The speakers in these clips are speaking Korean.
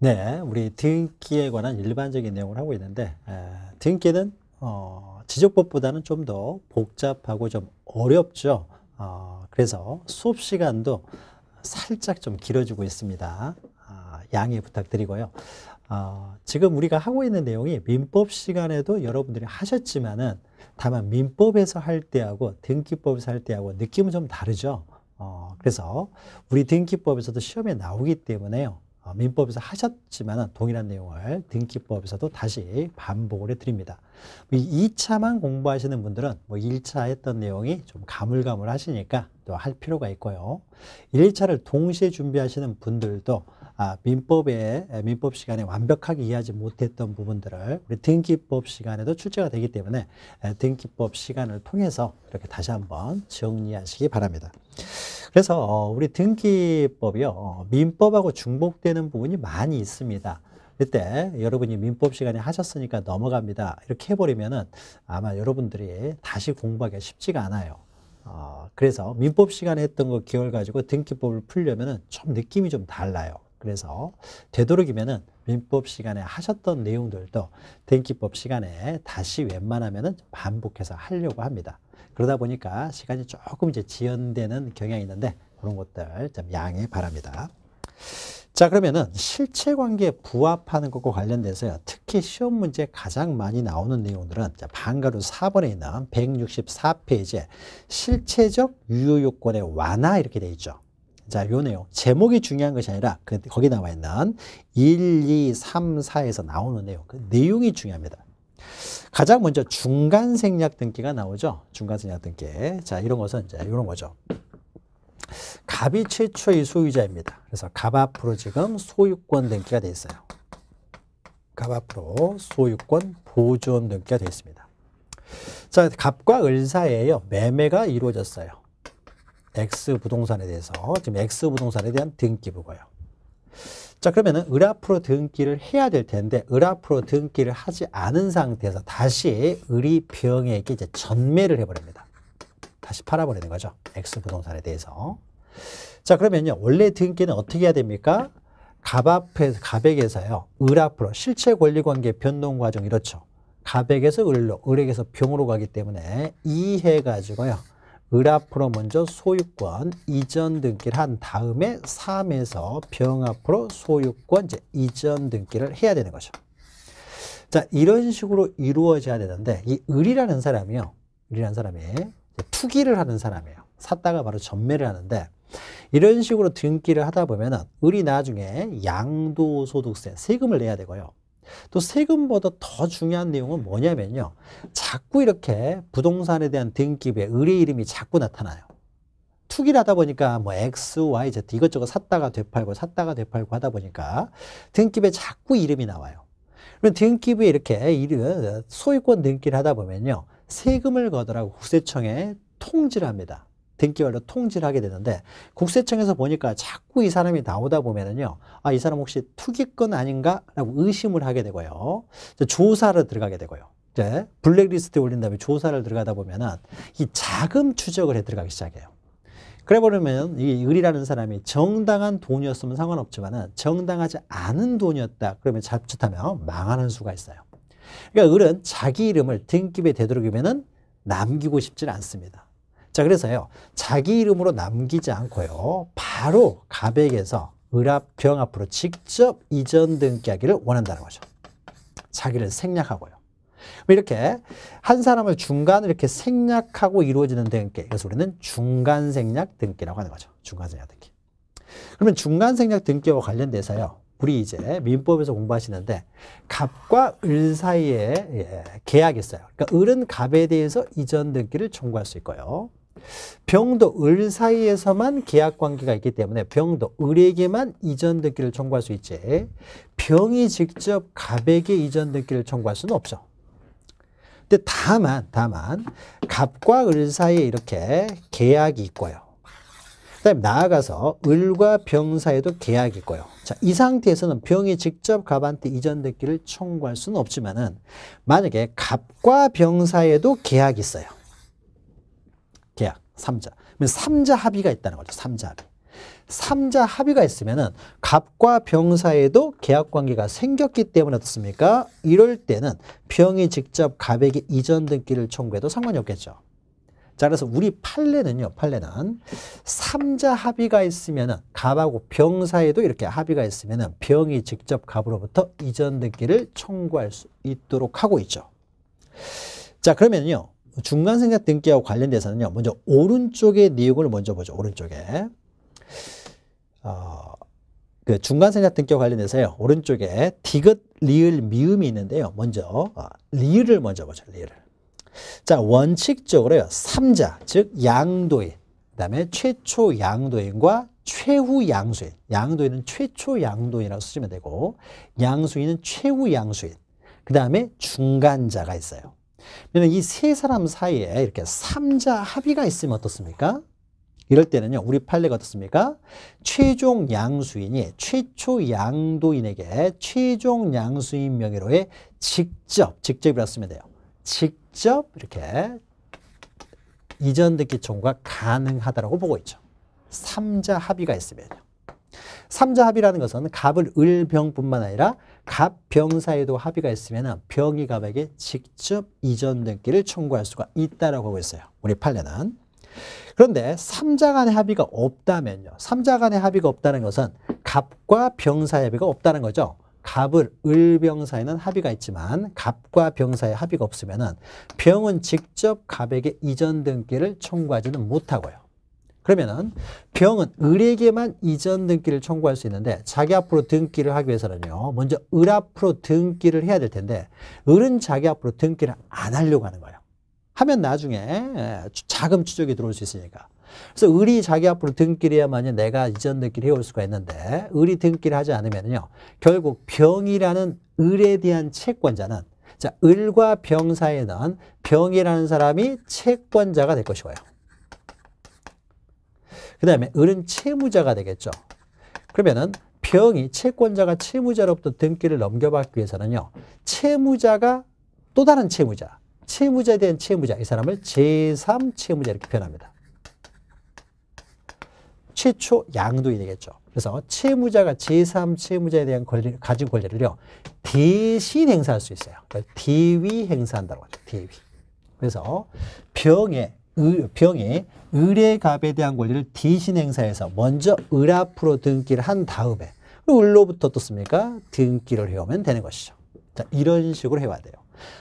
네, 우리 등기에 관한 일반적인 내용을 하고 있는데 에, 등기는 어, 지적법보다는 좀 더 복잡하고 좀 어렵죠. 어, 그래서 수업 시간도 살짝 좀 길어지고 있습니다. 아, 양해 부탁드리고요. 어, 지금 우리가 하고 있는 내용이 민법 시간에도 여러분들이 하셨지만은 다만 민법에서 할 때하고 등기법에서 할 때하고 느낌은 좀 다르죠. 어, 그래서 우리 등기법에서도 시험에 나오기 때문에요. 어, 민법에서 하셨지만 동일한 내용을 등기법에서도 다시 반복을 해드립니다. 2차만 뭐 공부하시는 분들은 뭐 1차 했던 내용이 좀 가물가물하시니까 또 할 필요가 있고요. 1차를 동시에 준비하시는 분들도 아, 민법의 민법 시간에 완벽하게 이해하지 못했던 부분들을 우리 등기법 시간에도 출제가 되기 때문에 등기법 시간을 통해서 이렇게 다시 한번 정리하시기 바랍니다. 그래서 어, 우리 등기법이요 어, 민법하고 중복되는 부분이 많이 있습니다. 그때 여러분이 민법 시간에 하셨으니까 넘어갑니다. 이렇게 해버리면은 아마 여러분들이 다시 공부하기가 쉽지가 않아요. 어, 그래서 민법 시간에 했던 거 기억 을 가지고 등기법을 풀려면은 좀 느낌이 좀 달라요. 그래서 되도록이면은 민법 시간에 하셨던 내용들도 등기법 시간에 다시 웬만하면은 반복해서 하려고 합니다. 그러다 보니까 시간이 조금 이제 지연되는 경향이 있는데 그런 것들 좀 양해 바랍니다. 자 그러면은 실체관계에 부합하는 것과 관련돼서요. 특히 시험 문제에 가장 많이 나오는 내용들은 방가루 4번에 있는 164페이지에 실체적 유효요건의 완화 이렇게 되어 있죠. 자, 요 내용. 제목이 중요한 것이 아니라 그 거기 나와 있는 1, 2, 3, 4에서 나오는 내용. 그 내용이 중요합니다. 가장 먼저 중간 생략 등기가 나오죠. 중간 생략 등기. 자, 이런 것은 이제 이런 거죠. 갑이 최초의 소유자입니다. 그래서 갑 앞으로 지금 소유권 등기가 되어 있어요. 갑 앞으로 소유권 보존 등기가 되어 있습니다. 자, 갑과 을사예요. 매매가 이루어졌어요. X 부동산에 대해서 지금 X 부동산에 대한 등기 부고요. 자 그러면은 을앞으로 등기를 해야 될 텐데 을앞으로 등기를 하지 않은 상태에서 다시 을이 병에게 이제 전매를 해버립니다. 다시 팔아버리는 거죠. X 부동산에 대해서. 자 그러면요 원래 등기는 어떻게 해야 됩니까? 갑앞에 서갑에게서요 을앞으로 실체 권리관계 변동 과정 이렇죠. 갑에게서 을로 을에게서 병으로 가기 때문에 이해가지고요. 을앞으로 먼저 소유권 이전 등기를 한 다음에 3에서 병앞으로 소유권 이제 이전 등기를 해야 되는 거죠. 자, 이런 식으로 이루어져야 되는데 이 을이라는 사람이요. 을이라는 사람이 투기를 하는 사람이에요. 샀다가 바로 전매를 하는데 이런 식으로 등기를 하다 보면은 을이 나중에 양도소득세 세금을 내야 되고요. 또 세금보다 더 중요한 내용은 뭐냐면요. 자꾸 이렇게 부동산에 대한 등기부에 의뢰 이름이 자꾸 나타나요. 투기를 하다 보니까 뭐 X, Y, Z 이것저것 샀다가 되팔고 샀다가 되팔고 하다 보니까 등기부에 자꾸 이름이 나와요. 그럼 등기부에 이렇게 이름 소유권 등기를 하다 보면요. 세금을 거더라고 국세청에 통지를 합니다. 등기별로 통지를 하게 되는데 국세청에서 보니까 자꾸 이 사람이 나오다 보면은요. 아, 이 사람 혹시 투기꾼 아닌가라고 의심을 하게 되고요. 조사를 들어가게 되고요. 이제 블랙리스트에 올린 다음에 조사를 들어가다 보면은 이 자금 추적을 해 들어가기 시작해요. 그래 버리면 이 을이라는 사람이 정당한 돈이었으면 상관없지만은 정당하지 않은 돈이었다. 그러면 잡칫하면 망하는 수가 있어요. 그러니까 을은 자기 이름을 등기에 되도록이면은 남기고 싶지 않습니다. 자, 그래서요. 자기 이름으로 남기지 않고요. 바로 가백에서 의랍병 앞으로 직접 이전 등기하기를 원한다는 거죠. 자기를 생략하고요. 이렇게 한 사람을 중간을 이렇게 생략하고 이루어지는 등기. 그래서 우리는 중간 생략 등기라고 하는 거죠. 중간 생략 등기. 그러면 중간 생략 등기와 관련돼서요. 우리 이제 민법에서 공부하시는데 갑과 을 사이에 예, 계약이 있어요. 그러니까 을은 갑에 대해서 이전 등기를 청구할 수 있고요. 병도 을 사이에서만 계약 관계가 있기 때문에 병도 을에게만 이전 등기를 청구할 수 있지 병이 직접 갑에게 이전 등기를 청구할 수는 없어. 근데 다만 다만 갑과 을 사이에 이렇게 계약이 있고요. 그다음 에 나아가서 을과 병 사이에도 계약이 있고요. 자, 이 상태에서는 병이 직접 갑한테 이전 등기를 청구할 수는 없지만은 만약에 갑과 병 사이에도 계약이 있어요. 계약, 3자. 3자 합의가 있다는 거죠. 3자 합의. 3자 합의가 있으면은 갑과 병 사이에도 계약 관계가 생겼기 때문에 어떻습니까? 이럴 때는 병이 직접 갑에게 이전 등기를 청구해도 상관이 없겠죠. 자, 그래서 우리 판례는요, 판례는 3자 합의가 있으면은 갑하고 병 사이에도 이렇게 합의가 있으면은 병이 직접 갑으로부터 이전 등기를 청구할 수 있도록 하고 있죠. 자, 그러면요. 중간생각 등기하고 관련돼서는요. 먼저 오른쪽의 내용을 먼저 보죠. 오른쪽에. 어, 그 중간생각 등기와 관련돼서요. 오른쪽에 디귿, 리을, 미음이 있는데요. 먼저 어, 리을을 먼저 보죠. 리을. 자, 원칙적으로요. 삼자, 즉 양도인, 그다음에 최초 양도인과 최후 양수인. 양도인은 최초 양도인이라고 쓰시면 되고 양수인은 최후 양수인. 그다음에 중간자가 있어요. 그러면 이세 사람 사이에 이렇게 삼자 합의가 있으면 어떻습니까? 이럴 때는요. 우리 판례가 어떻습니까? 최종 양수인이 최초 양도인에게 최종 양수인 명의로의 직접, 직접이라 쓰면 돼요. 직접 이렇게 이전 듣기 청구가 가능하다고 보고 있죠. 삼자 합의가 있으면요. 삼자 합의라는 것은 갑을 을병뿐만 아니라 갑 병사에도 합의가 있으면 병이 갑에게 직접 이전 등기를 청구할 수가 있다라고 하고 있어요. 우리 판례는. 그런데 삼자 간의 합의가 없다면요. 삼자 간의 합의가 없다는 것은 갑과 병사의 합의가 없다는 거죠. 갑을 을병사에는 합의가 있지만 갑과 병사의 합의가 없으면 병은 직접 갑에게 이전 등기를 청구하지는 못하고요. 그러면은 병은 을에게만 이전 등기를 청구할 수 있는데 자기 앞으로 등기를 하기 위해서는요. 먼저 을 앞으로 등기를 해야 될 텐데 을은 자기 앞으로 등기를 안 하려고 하는 거예요. 하면 나중에 예, 자금 추적이 들어올 수 있으니까. 그래서 을이 자기 앞으로 등기를 해야만 내가 이전 등기를 해올 수가 있는데 을이 등기를 하지 않으면요. 결국 병이라는 을에 대한 채권자는 자, 을과 병 사이에는 병이라는 사람이 채권자가 될 것이고요. 그 다음에 을은 채무자가 되겠죠. 그러면은 병이 채권자가 채무자로부터 등기를 넘겨받기 위해서는요. 채무자가 또 다른 채무자, 채무자에 대한 채무자, 이 사람을 제3채무자 이렇게 표현합니다. 최초 양도이 되겠죠. 그래서 채무자가 제3채무자에 대한 권리, 가진 권리를요. 대신 행사할 수 있어요. 그러니까 대위 행사한다고 하죠. 대위. 그래서 병에 병이 의뢰갑에 대한 권리를 대신 행사해서 먼저 을 앞으로 등기를 한 다음에 그 을로부터 어떻습니까? 등기를 해오면 되는 것이죠. 자, 이런 식으로 해와야 돼요.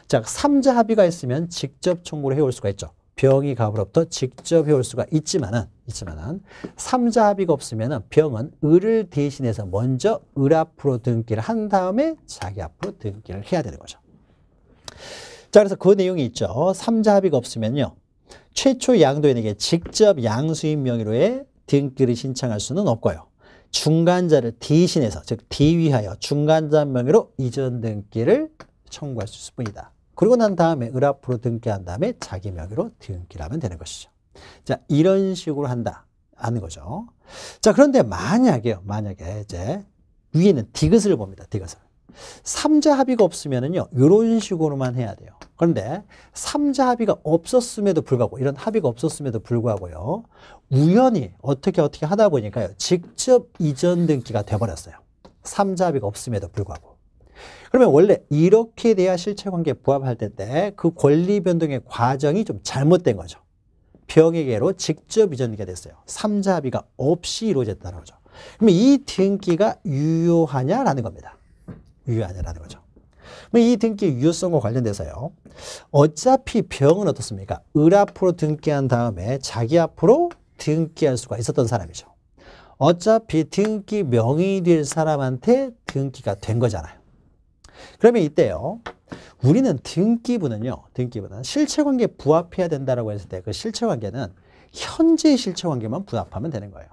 자, 3자 합의가 있으면 직접 청구를 해올 수가 있죠. 병이 갑으로부터 직접 해올 수가 있지만은 있지만은 3자 합의가 없으면은 병은 을을 대신해서 먼저 을 앞으로 등기를 한 다음에 자기 앞으로 등기를 해야 되는 거죠. 자, 그래서 그 내용이 있죠. 3자 합의가 없으면요. 최초 양도인에게 직접 양수인 명의로의 등기를 신청할 수는 없고요. 중간자를 대신해서 즉 대위하여 중간자 명의로 이전 등기를 청구할 수 있을 뿐이다. 그리고 난 다음에 을앞으로 등기한 다음에 자기 명의로 등기를 하면 되는 것이죠. 자 이런 식으로 한다 하는 거죠. 자 그런데 만약에요. 만약에 이제 위에는 디귿을 봅니다. 디귿을. 삼자 합의가 없으면은요. 이런 식으로만 해야 돼요. 그런데 삼자 합의가 없었음에도 불구하고 이런 합의가 없었음에도 불구하고요. 우연히 어떻게 어떻게 하다 보니까요. 직접 이전 등기가 되어버렸어요 삼자 합의가 없음에도 불구하고. 그러면 원래 이렇게 돼야 실체관계에 부합할 때인데 그 권리 변동의 과정이 좀 잘못된 거죠. 병에게로 직접 이전이 됐어요. 삼자 합의가 없이 이루어졌다는 거죠. 그러면 이 등기가 유효하냐라는 겁니다. 유효하냐라는 거죠. 이 등기 유효성과 관련돼서요. 어차피 병은 어떻습니까? 을 앞으로 등기한 다음에 자기 앞으로 등기할 수가 있었던 사람이죠. 어차피 등기 명의이 될 사람한테 등기가 된 거잖아요. 그러면 이때요. 우리는 등기부는요. 등기부는 실체관계 부합해야 된다라고 했을 때 그 실체관계는 현재 실체관계만 부합하면 되는 거예요.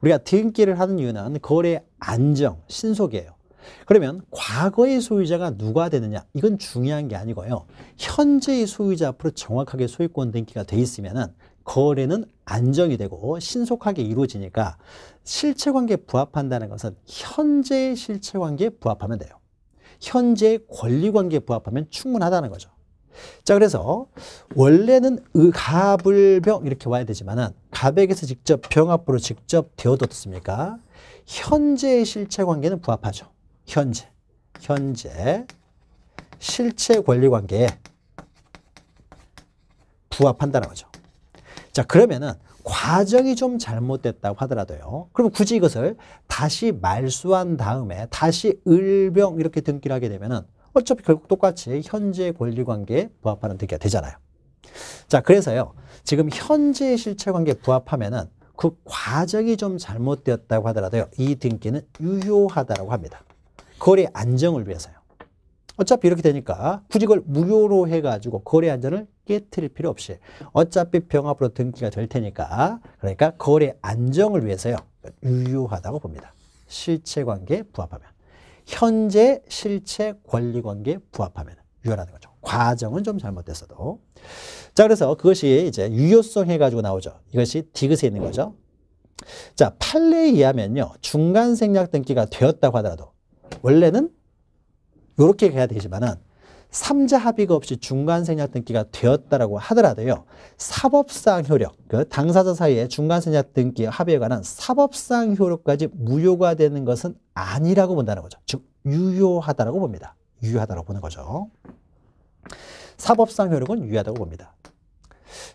우리가 등기를 하는 이유는 거래 안정, 신속이에요. 그러면 과거의 소유자가 누가 되느냐 이건 중요한 게 아니고요. 현재의 소유자 앞으로 정확하게 소유권 등기가 돼 있으면 거래는 안정이 되고 신속하게 이루어지니까 실체관계에 부합한다는 것은 현재의 실체관계에 부합하면 돼요. 현재의 권리관계에 부합하면 충분하다는 거죠. 자 그래서 원래는 가불병 이렇게 와야 되지만 은가백에서 직접 병앞으로 직접 되어뒀습니까? 현재의 실체관계는 부합하죠. 현재, 현재 실체 권리 관계에 부합한다는 거죠. 자, 그러면은 과정이 좀 잘못됐다고 하더라도요. 그럼 굳이 이것을 다시 말소한 다음에 다시 을병 이렇게 등기를 하게 되면은 어차피 결국 똑같이 현재 권리 관계에 부합하는 등기가 되잖아요. 자, 그래서요. 지금 현재 실체 관계에 부합하면은 그 과정이 좀 잘못되었다고 하더라도요. 이 등기는 유효하다고 합니다. 거래 안정을 위해서요. 어차피 이렇게 되니까 굳이 그걸 무료로 해가지고 거래 안전을 깨뜨릴 필요 없이 어차피 병합으로 등기가 될 테니까 그러니까 거래 안정을 위해서요. 유효하다고 봅니다. 실체관계 부합하면. 현재 실체 권리관계 부합하면 유효하는 거죠. 과정은 좀 잘못됐어도. 자, 그래서 그것이 이제 유효성 해가지고 나오죠. 이것이 디귿에 있는 거죠. 자, 판례에 의하면요. 중간 생략 등기가 되었다고 하더라도 원래는 이렇게 해야 되지만은 삼자 합의가 없이 중간 생략 등기가 되었다라고 하더라도요. 사법상 효력, 그 당사자 사이에 중간 생략 등기 합의에 관한 사법상 효력까지 무효가 되는 것은 아니라고 본다는 거죠. 즉 유효하다라고 봅니다. 유효하다고 보는 거죠. 사법상 효력은 유효하다고 봅니다.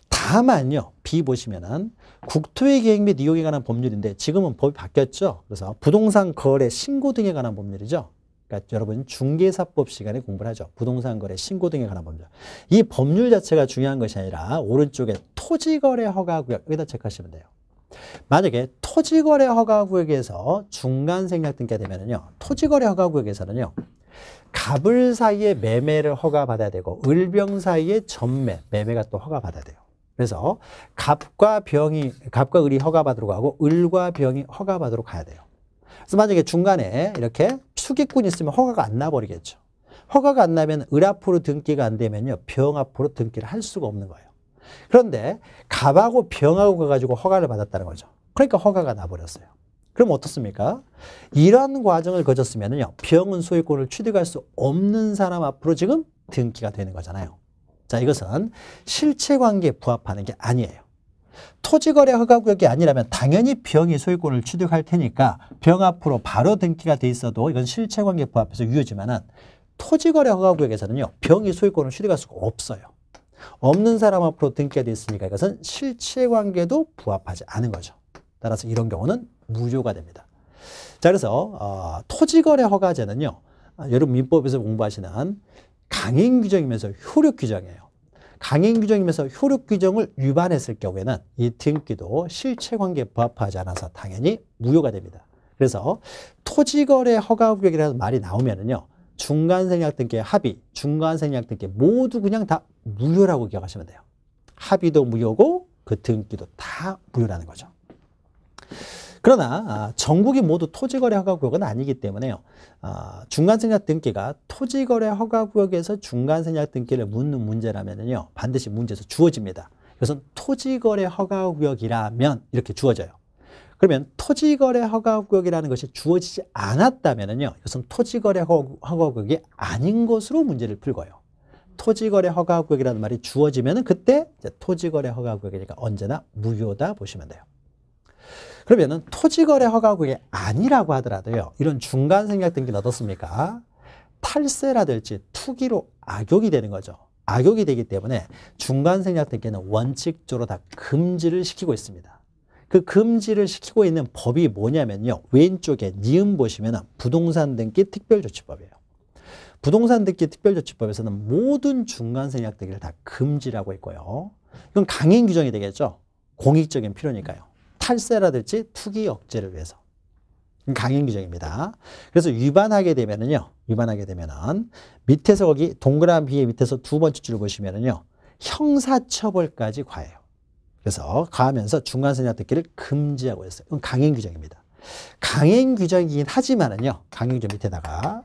다만요. B 보시면은 국토의 계획 및 이용에 관한 법률인데 지금은 법이 바뀌었죠. 그래서 부동산 거래 신고 등에 관한 법률이죠. 그러니까 여러분 중개사법 시간에 공부를 하죠. 부동산 거래 신고 등에 관한 법률. 이 법률 자체가 중요한 것이 아니라 오른쪽에 토지거래 허가구역 여기다 체크하시면 돼요. 만약에 토지거래 허가구역에서 중간 생략 등기가 되면요. 토지거래 허가구역에서는요. 갑을 사이에 매매를 허가받아야 되고 을병 사이에 전매, 매매가 또 허가받아야 돼요. 그래서 갑과 병이, 갑과 을이 허가받으러 가고 을과 병이 허가받으러 가야 돼요. 그래서 만약에 중간에 이렇게 수기꾼이 있으면 허가가 안 나버리겠죠. 허가가 안 나면 을 앞으로 등기가 안 되면요. 병 앞으로 등기를 할 수가 없는 거예요. 그런데 갑하고 병하고 가가지고 허가를 받았다는 거죠. 그러니까 허가가 나버렸어요. 그럼 어떻습니까? 이러한 과정을 거쳤으면요. 병은 소유권을 취득할 수 없는 사람 앞으로 지금 등기가 되는 거잖아요. 자, 이것은 실체 관계에 부합하는 게 아니에요. 토지거래 허가구역이 아니라면 당연히 병이 소유권을 취득할 테니까 병 앞으로 바로 등기가 돼 있어도 이건 실체관계 부합해서 유효지만은 토지거래 허가구역에서는요 병이 소유권을 취득할 수가 없어요. 없는 사람 앞으로 등기가 돼 있으니까 이것은 실체관계도 부합하지 않은 거죠. 따라서 이런 경우는 무효가 됩니다. 자, 그래서 어, 토지거래 허가제는요. 여러분 민법에서 공부하시는 강행 규정이면서 효력 규정이에요. 강행 규정이면서 효력 규정을 위반했을 경우에는 이 등기도 실체관계에 부합하지 않아서 당연히 무효가 됩니다. 그래서 토지거래 허가구역이라는 말이 나오면은요. 중간생략 등기 합의, 중간생략 등기 모두 그냥 다 무효라고 기억하시면 돼요. 합의도 무효고 그 등기도 다 무효라는 거죠. 그러나 아, 전국이 모두 토지거래 허가구역은 아니기 때문에요. 아, 중간생략 등기가 토지거래 허가구역에서 중간생략 등기를 묻는 문제라면요. 반드시 문제에서 주어집니다. 이것은 토지거래 허가구역이라면 이렇게 주어져요. 그러면 토지거래 허가구역이라는 것이 주어지지 않았다면요. 이것은 토지거래 허가구역이 아닌 것으로 문제를 풀고요. 토지거래 허가구역이라는 말이 주어지면 그때 토지거래 허가구역이니까 언제나 무효다 보시면 돼요. 그러면은 토지거래 허가구역이 아니라고 하더라도요. 이런 중간 생략 등기는 어떻습니까? 탈세라든지 투기로 악용이 되는 거죠. 악용이 되기 때문에 중간 생략 등기는 원칙적으로 다 금지를 시키고 있습니다. 그 금지를 시키고 있는 법이 뭐냐면요. 왼쪽에 니은 보시면 부동산 등기 특별조치법이에요. 부동산 등기 특별조치법에서는 모든 중간 생략 등기를 다 금지라고 했고요. 이건 강행 규정이 되겠죠. 공익적인 필요니까요. 탈세라든지 투기 억제를 위해서. 강행 규정입니다. 그래서 위반하게 되면은요. 위반하게 되면은 밑에서 거기 동그라미에 밑에서 두 번째 줄 보시면은요. 형사처벌까지 과해요. 그래서 가하면서 중간선이나 듣기를 금지하고 있어요. 이건 강행 규정입니다. 강행 규정이긴 하지만은요. 강행 규정 밑에다가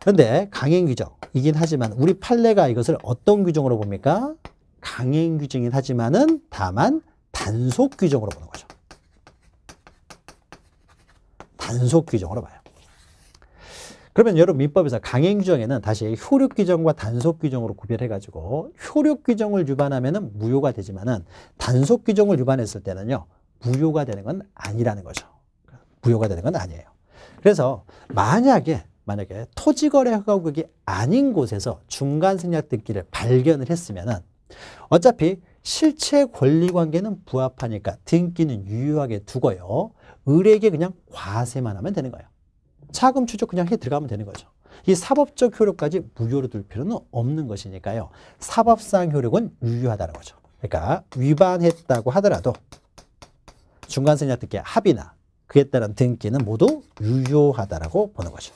그런데 강행 규정이긴 하지만 우리 판례가 이것을 어떤 규정으로 봅니까? 강행 규정이긴 하지만은 다만 단속 규정으로 보는 거죠. 단속 규정으로 봐요. 그러면 여러분 민법에서 강행 규정에는 다시 효력 규정과 단속 규정으로 구별해 가지고 효력 규정을 위반하면은 무효가 되지만은 단속 규정을 위반했을 때는요. 무효가 되는 건 아니라는 거죠. 무효가 되는 건 아니에요. 그래서 만약에 만약에 토지거래 허가국이 아닌 곳에서 중간 생략 등기를 발견을 했으면은 어차피 실체 권리 관계는 부합하니까 등기는 유효하게 두고요. 을에게 그냥 과세만 하면 되는 거예요. 차금 추적 그냥 해 들어가면 되는 거죠. 이 사법적 효력까지 무효로 둘 필요는 없는 것이니까요. 사법상 효력은 유효하다는 거죠. 그러니까 위반했다고 하더라도 중간선약 등기 합의나 그에 따른 등기는 모두 유효하다라고 보는 거죠.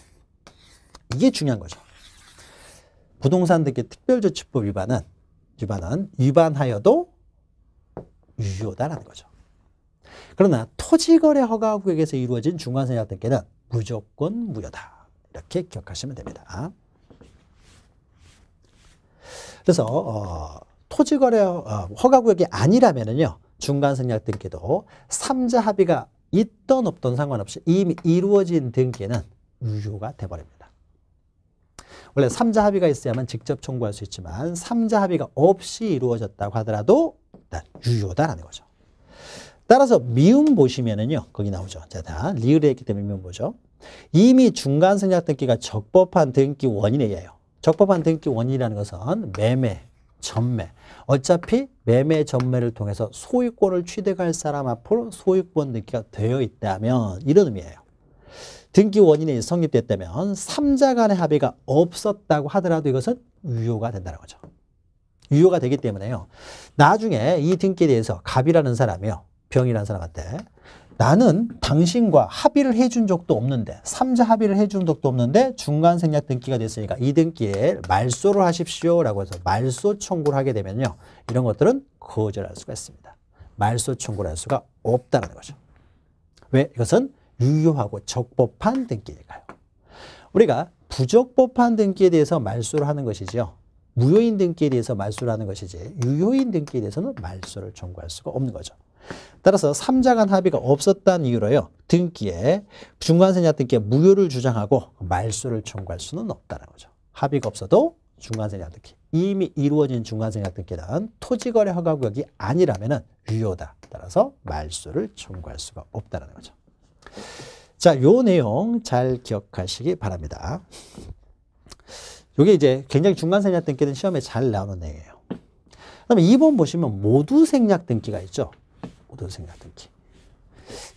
이게 중요한 거죠. 부동산 등기 특별조치법 위반은 위반한 위반하여도 유효다라는 거죠. 그러나 토지거래 허가구역에서 이루어진 중간세약 등계는 무조건 무효다. 이렇게 기억하시면 됩니다. 그래서 어, 토지거래 어, 허가구이아니라면요 중간세약 등계도 3자 합의가 있던 없던 상관없이 이미 이루어진 등계는 유효가 돼버립니다. 원래 3자 합의가 있어야만 직접 청구할 수 있지만 3자 합의가 없이 이루어졌다고 하더라도 유효다라는 거죠. 따라서 미음 보시면은요. 거기 나오죠. 자, 다 리을에 있기 때문에 미음 보죠. 이미 중간 승낙 등기가 적법한 등기 원인에 의하여 적법한 등기 원인이라는 것은 매매, 전매. 어차피 매매, 전매를 통해서 소유권을 취득할 사람 앞으로 소유권 등기가 되어 있다면 이런 의미예요. 등기 원인이 성립됐다면 3자 간의 합의가 없었다고 하더라도 이것은 유효가 된다는 거죠. 유효가 되기 때문에요. 나중에 이 등기에 대해서 갑이라는 사람이요. 병이라는 사람한테 나는 당신과 합의를 해준 적도 없는데 3자 합의를 해준 적도 없는데 중간 생략 등기가 됐으니까 이 등기에 말소를 하십시오 라고 해서 말소 청구를 하게 되면요. 이런 것들은 거절할 수가 있습니다. 말소 청구를 할 수가 없다는 거죠. 왜? 이것은 유효하고 적법한 등기일까요? 우리가 부적법한 등기에 대해서 말소를 하는 것이지요. 무효인 등기에 대해서 말소를 하는 것이지 유효인 등기에 대해서는 말소를 청구할 수가 없는 거죠. 따라서 삼자간 합의가 없었다는 이유로요. 등기에 중간세냐 등기에 무효를 주장하고 말소를 청구할 수는 없다는 거죠. 합의가 없어도 중간세냐 등기 이미 이루어진 중간세냐 등기는 토지거래 허가구역이 아니라면 유효다. 따라서 말소를 청구할 수가 없다는 거죠. 자, 요 내용 잘 기억하시기 바랍니다. 요게 이제 굉장히 중간 생략 등기는 시험에 잘 나오는 내용이에요. 그다음에 2번 보시면 모두 생략 등기가 있죠. 모두 생략 등기.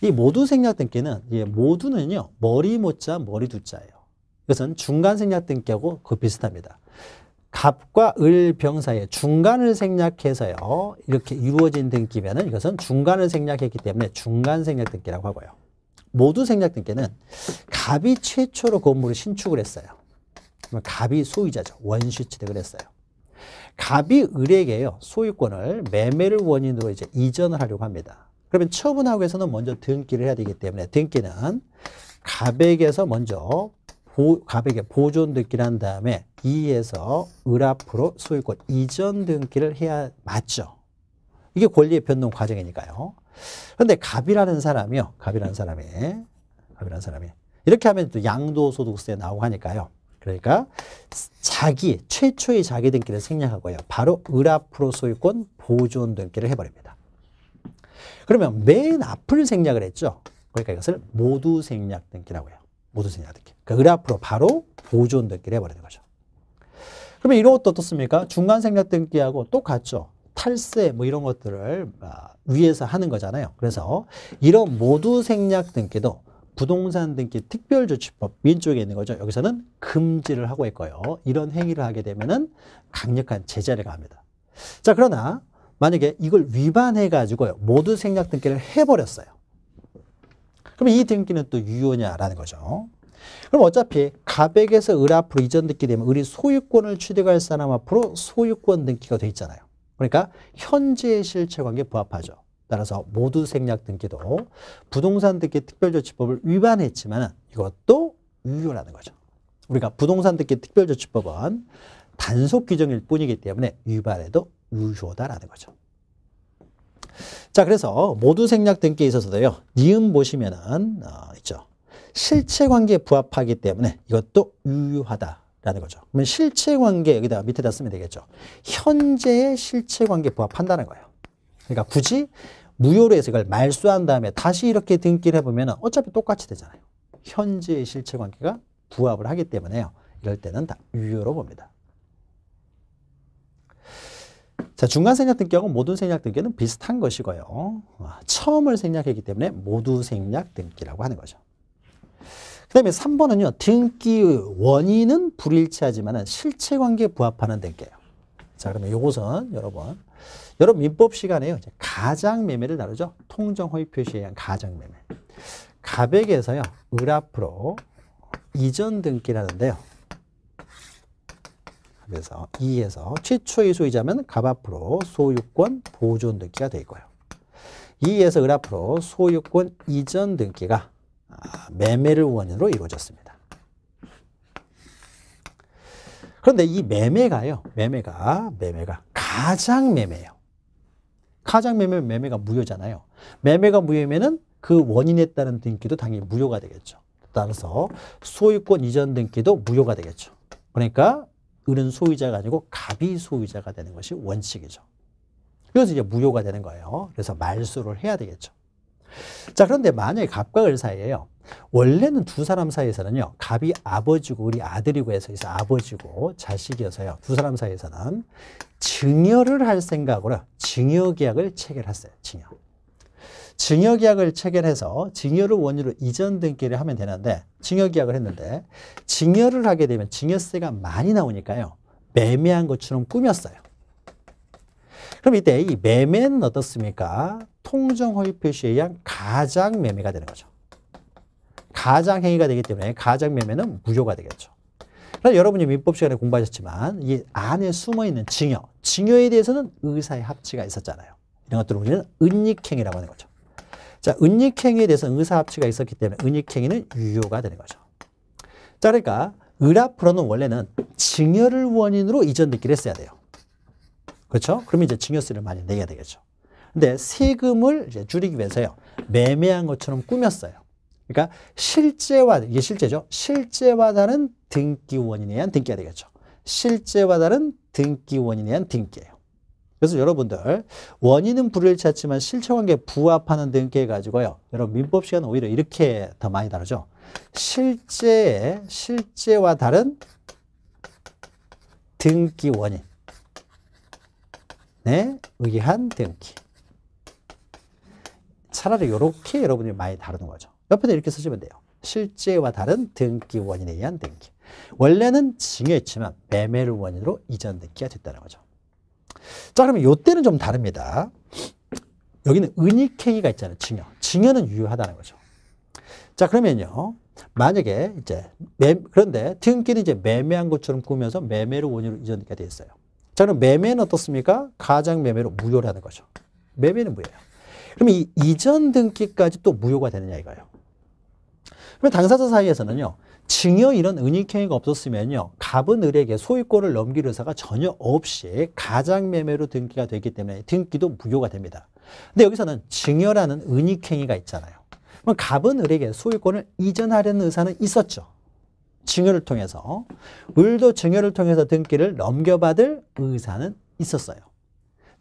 이 모두 생략 등기는 예, 모두는요. 머리 모자 머리 두자예요. 이것은 중간 생략 등기하고 그 비슷합니다. 갑과 을, 병 사이에 중간을 생략해서요. 이렇게 이루어진 등기면은 이것은 중간을 생략했기 때문에 중간 생략 등기라고 하고요. 모두 생략된께는 갑이 최초로 건물을 신축을 했어요. 그러면 갑이 소유자죠. 원시 취득을 했어요. 갑이 을에게 소유권을 매매를 원인으로 이제 이전을 하려고 합니다. 그러면 처분하고해서는 먼저 등기를 해야 되기 때문에 등기는 갑에게서 먼저 보, 갑에게 보존 등기를 한 다음에 이에서 을 앞으로 소유권 이전 등기를 해야 맞죠. 이게 권리의 변동 과정이니까요. 그런데 갑이라는 사람이요. 갑이라는 사람이. 갑이라는 사람이. 이렇게 하면 또 양도소득세 나오고 하니까요. 그러니까 자기, 최초의 자기 등기를 생략하고요. 바로 을앞으로 소유권 보존 등기를 해버립니다. 그러면 맨 앞을 생략을 했죠. 그러니까 이것을 모두 생략 등기라고 해요. 모두 생략 등기. 그러니까 을앞으로 바로 보존 등기를 해버리는 거죠. 그러면 이런 것도 어떻습니까? 중간 생략 등기하고 똑같죠. 탈세 뭐 이런 것들을 아, 위해서 하는 거잖아요. 그래서 이런 모두 생략 등기도 부동산 등기 특별조치법 왼쪽에 있는 거죠. 여기서는 금지를 하고 있고요. 이런 행위를 하게 되면은 강력한 제재를 갑니다. 자, 그러나 만약에 이걸 위반해 가지고요. 모두 생략 등기를 해 버렸어요. 그럼 이 등기는 또 유효냐라는 거죠. 그럼 어차피 가백에서 을 앞으로 이전 등기 되면 을이 소유권을 취득할 사람 앞으로 소유권 등기가 돼 있잖아요. 그러니까 현재의 실체관계에 부합하죠. 따라서 모두 생략 등기도 부동산 등기 특별조치법을 위반했지만 이것도 유효라는 거죠. 우리가 부동산 등기 특별조치법은 단속 규정일 뿐이기 때문에 위반해도 유효다라는 거죠. 자, 그래서 모두 생략 등기에 있어서도요. 니은 보시면은 어, 있죠. 실체 관계에 부합하기 때문에 이것도 유효하다. 라는 거죠. 그러면 실체관계 여기다 밑에다 쓰면 되겠죠. 현재의 실체관계 부합한다는 거예요. 그러니까 굳이 무효로 해서 이걸 말소한 다음에 다시 이렇게 등기를 해보면 어차피 똑같이 되잖아요. 현재의 실체관계가 부합을 하기 때문에요. 이럴 때는 다 유효로 봅니다. 자, 중간 생략 등기하고 모든 생략 등기는 비슷한 것이고요. 아, 처음을 생략했기 때문에 모두 생략 등기라고 하는 거죠. 그 다음에 3번은요. 등기 원인은 불일치하지만 실체 관계에 부합하는 등기예요. 자, 그러면 이것은 여러분. 여러분 민법 시간에요. 가장 매매를 다루죠. 통정 허위 표시에 의한 가장 매매. 가백에서요. 을 앞으로 이전 등기라는데요. 그래서 2에서 최초의 소유자면 갑 앞으로 소유권 보존 등기가 될 거예요. 2에서 을 앞으로 소유권 이전 등기가 매매를 원인으로 이루어졌습니다. 그런데 이 매매가요. 매매가 매매가 가장 매매예요. 가장 매매 매매가 무효잖아요. 매매가 무효면은 그 원인에 따른 등기도 당연히 무효가 되겠죠. 따라서 소유권 이전 등기도 무효가 되겠죠. 그러니까 을은 소유자가 아니고 갑이 소유자가 되는 것이 원칙이죠. 그래서 이제 무효가 되는 거예요. 그래서 말소를 해야 되겠죠. 자, 그런데 만약에 갑과 을사이에요. 원래는 두 사람 사이에서는요. 갑이 아버지고 우리 아들이고 해서 있어 아버지고 자식이어서요. 두 사람 사이에서는 증여를 할 생각으로 증여 계약을 체결했어요. 증여. 증여 계약을 체결해서 증여를 원유로 이전 등기를 하면 되는데 증여 계약을 했는데 증여를 하게 되면 증여세가 많이 나오니까요. 매매한 것처럼 꾸몄어요. 그럼 이때 이 매매는 어떻습니까? 통정허위 표시에 의한 가장 매매가 되는 거죠. 가장 행위가 되기 때문에 가장 매매는 무효가 되겠죠. 그래 여러분이 민법 시간에 공부하셨지만 이 안에 숨어있는 증여, 증여에 대해서는 의사의 합치가 있었잖아요. 이런 것들을 우리는 은닉행위라고 하는 거죠. 자, 은닉행위에 대해서 의사 합치가 있었기 때문에 은닉행위는 유효가 되는 거죠. 자, 그러니까 을합으로는 원래는 증여를 원인으로 이전 듣기를 했어야 돼요. 그렇죠? 그러면 이제 증여세를 많이 내야 되겠죠. 근데 세금을 줄이기 위해서요. 매매한 것처럼 꾸몄어요. 그러니까 실제와 이게 실제죠. 실제와 다른 등기 원인에 의한 등기가 되겠죠. 실제와 다른 등기 원인에 의한 등기예요. 그래서 여러분들 원인은 불일치하지만 실체관계에 부합하는 등기해 가지고요. 여러분 민법 시간 은 오히려 이렇게 더 많이 다르죠. 실제의 실제와 다른 등기 원인 에 네, 의한 등기. 차라리 이렇게 여러분이 많이 다루는 거죠. 옆에다 이렇게 쓰시면 돼요. 실제와 다른 등기 원인에 의한 등기. 원래는 증여했지만 매매를 원인으로 이전 등기가 됐다는 거죠. 자, 그러면 이때는 좀 다릅니다. 여기는 은익행위가 있잖아요. 증여. 증여는 유효하다는 거죠. 자, 그러면요. 만약에 이제 매, 그런데 등기는 이제 매매한 것처럼 꾸면서 매매를 원인으로 이전 등기가 됐어요 자, 그럼 매매는 어떻습니까? 가장 매매로 무효라는 거죠. 매매는 뭐예요 그러면 이 이전 등기까지 또 무효가 되느냐 이거예요. 그러면 당사자 사이에서는요. 증여 이런 은닉행위가 없었으면요. 갑은 을에게 소유권을 넘길 의사가 전혀 없이 가장매매로 등기가 되기 때문에 등기도 무효가 됩니다. 근데 여기서는 증여라는 은닉행위가 있잖아요. 그럼 갑은 을에게 소유권을 이전하려는 의사는 있었죠. 증여를 통해서. 을도 증여를 통해서 등기를 넘겨받을 의사는 있었어요.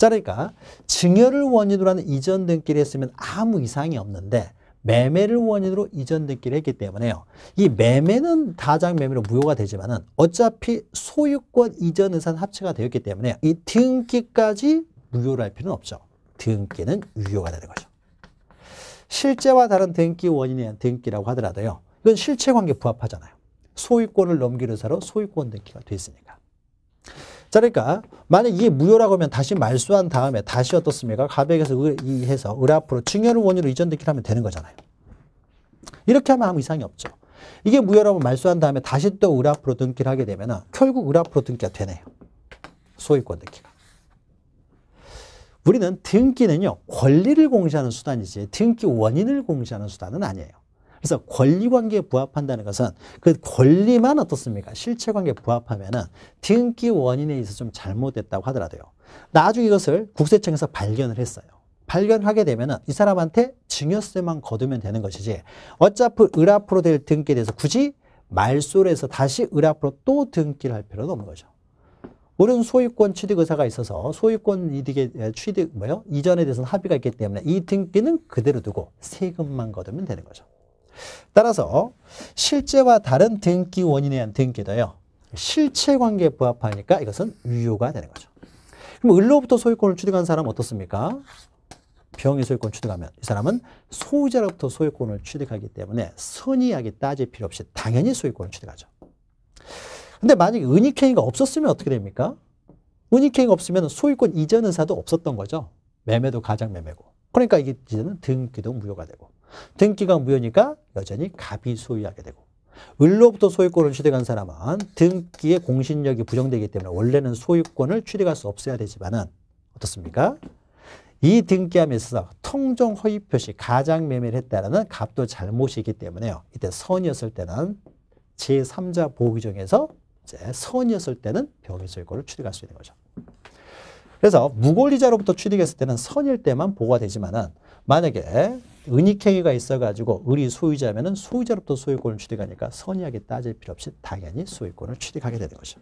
자, 그러니까 증여를 원인으로 하는 이전 등기를 했으면 아무 이상이 없는데 매매를 원인으로 이전 등기를 했기 때문에요. 이 매매는 다장 매매로 무효가 되지만은 어차피 소유권 이전 의산 합체가 되었기 때문에 이 등기까지 무효로 할 필요는 없죠. 등기는 유효가 되는 거죠. 실제와 다른 등기 원인에 대한 등기라고 하더라도요. 이건 실체 관계 부합하잖아요. 소유권을 넘기는 사로 소유권 등기가 됐으니까 자, 그러니까 만약 이게 무효라고 하면 다시 말소한 다음에 다시 어떻습니까? 가백에서 의해서 을 앞으로 증여를 원유로 이전되기 하면 되는 거잖아요. 이렇게 하면 아무 이상이 없죠. 이게 무효라고 말소한 다음에 다시 또 을 앞으로 등기를 하게 되면 결국 을 앞으로 등기가 되네요. 소유권 등기가. 우리는 등기는요. 권리를 공시하는 수단이지 등기 원인을 공시하는 수단은 아니에요. 그래서 권리관계에 부합한다는 것은 그 권리만 어떻습니까? 실체관계에 부합하면 등기 원인에 있어서 좀 잘못됐다고 하더라도요. 나중에 이것을 국세청에서 발견을 했어요. 발견하게 되면 은이 사람한테 증여세만 거두면 되는 것이지 어차피 을앞으로 될 등기에 대해서 굳이 말소를해서 다시 을앞으로 또 등기를 할 필요는 없는 거죠. 우리는 소유권 취득 의사가 있어서 소유권 이득의 취득 뭐요 이전에 대해서는 합의가 있기 때문에 이 등기는 그대로 두고 세금만 거두면 되는 거죠. 따라서 실제와 다른 등기 원인에 대한 등기도요. 실체관계에 부합하니까 이것은 유효가 되는 거죠. 그럼 을로부터 소유권을 취득한 사람은 어떻습니까? 병의 소유권 취득하면 이 사람은 소유자로부터 소유권을 취득하기 때문에 선의하기 따질 필요 없이 당연히 소유권을 취득하죠. 근데 만약에 은닉행위가 없었으면 어떻게 됩니까? 은닉행위가 없으면 소유권 이전 의사도 없었던 거죠. 매매도 가장 매매고. 그러니까 이게 이제는 등기도 무효가 되고. 등기가 무효니까 여전히 갑이 소유하게 되고 을로부터 소유권을 취득한 사람은 등기의 공신력이 부정되기 때문에 원래는 소유권을 취득할 수 없어야 되지만은 어떻습니까? 이 등기함에 있어서 통정 허위 표시 가장 매매를 했다라는 갑도 잘못이기 때문에요. 이때 선이었을 때는 제3자 보호규정에서 이제 선이었을 때는 병의 소유권을 취득할 수 있는 거죠. 그래서 무권리자로부터 취득했을 때는 선일 때만 보호가 되지만은 만약에 은익행위가 있어가지고 을이 소유자면은 소유자로부터 소유권을 취득하니까 선의하게 따질 필요 없이 당연히 소유권을 취득하게 되는 거죠.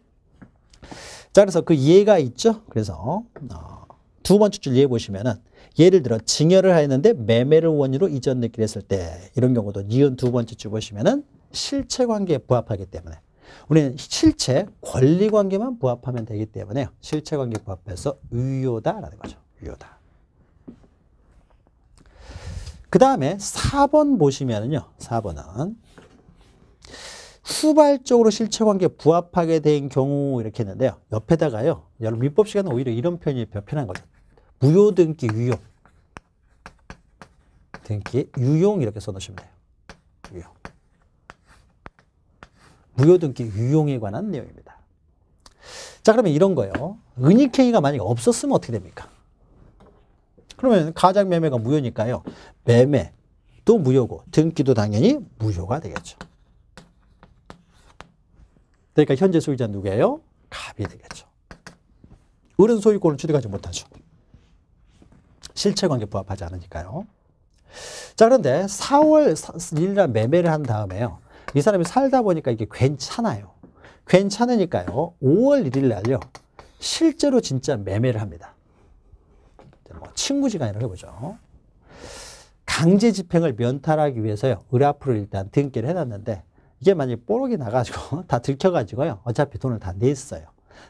자, 그래서 그 예가 있죠. 그래서 어, 두 번째 줄 예에 보시면은 예를 들어 증여를 하였는데 매매를 원유로 이전 느끼 했을 때 이런 경우도 니은 두 번째 줄 보시면은 실체 관계에 부합하기 때문에 우리는 실체 권리 관계만 부합하면 되기 때문에 실체 관계 부합해서 유효다라는 거죠. 유효다. 그 다음에 4번 보시면요 4번은 후발적으로 실체관계에 부합하게 된 경우 이렇게 했는데요. 옆에다가요. 여러분 민법 시간은 오히려 이런 표현이 편한 거죠. 무효등기 유용. 등기 유용 이렇게 써놓으시면 돼요. 유용. 무효등기 유용에 관한 내용입니다. 자 그러면 이런 거예요. 은익행위가 만약에 없었으면 어떻게 됩니까? 그러면 가장 매매가 무효니까요. 매매도 무효고 등기도 당연히 무효가 되겠죠. 그러니까 현재 소유자 누구예요? 갑이 되겠죠. 을은 소유권을 취득하지 못하죠. 실체관계 부합하지 않으니까요. 자 그런데 4월 1일날 매매를 한 다음에요. 이 사람이 살다 보니까 이게 괜찮아요. 괜찮으니까요. 5월 1일날요. 실제로 진짜 매매를 합니다. 어, 친구지간이라고 해보죠. 강제 집행을 면탈하기 위해서요. 의뢰 앞으로 일단 등기를 해놨는데 이게 만약에 뽀록이 나가지고 다 들켜가지고요. 어차피 돈을 다 냈어요.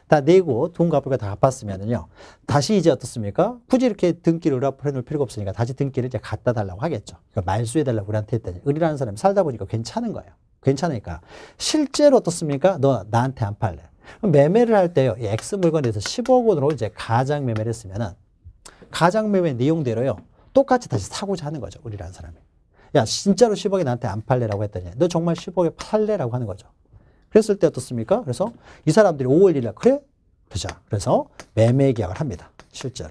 다 내고 돈 갚을까 다 갚았으면은요. 다시 이제 어떻습니까? 굳이 이렇게 등기를 의뢰 앞으로 해놓을 필요가 없으니까 다시 등기를 이제 갖다 달라고 하겠죠. 그러니까 말수해달라고 우리한테 했더니 을이라는 사람이 살다 보니까 괜찮은 거예요. 괜찮으니까. 실제로 어떻습니까? 너 나한테 안 팔래. 매매를 할 때요. X 물건에서 10억 원으로 이제 가장 매매를 했으면은 가장매매 내용대로요. 똑같이 다시 사고자 하는 거죠. 우리라는 사람이. 야 진짜로 1 0억이 나한테 안 팔래라고 했더니 너 정말 10억에 팔래라고 하는 거죠. 그랬을 때 어떻습니까? 그래서 이 사람들이 5월 1일 그래? 그러자. 그래서 매매 계약을 합니다. 실제로.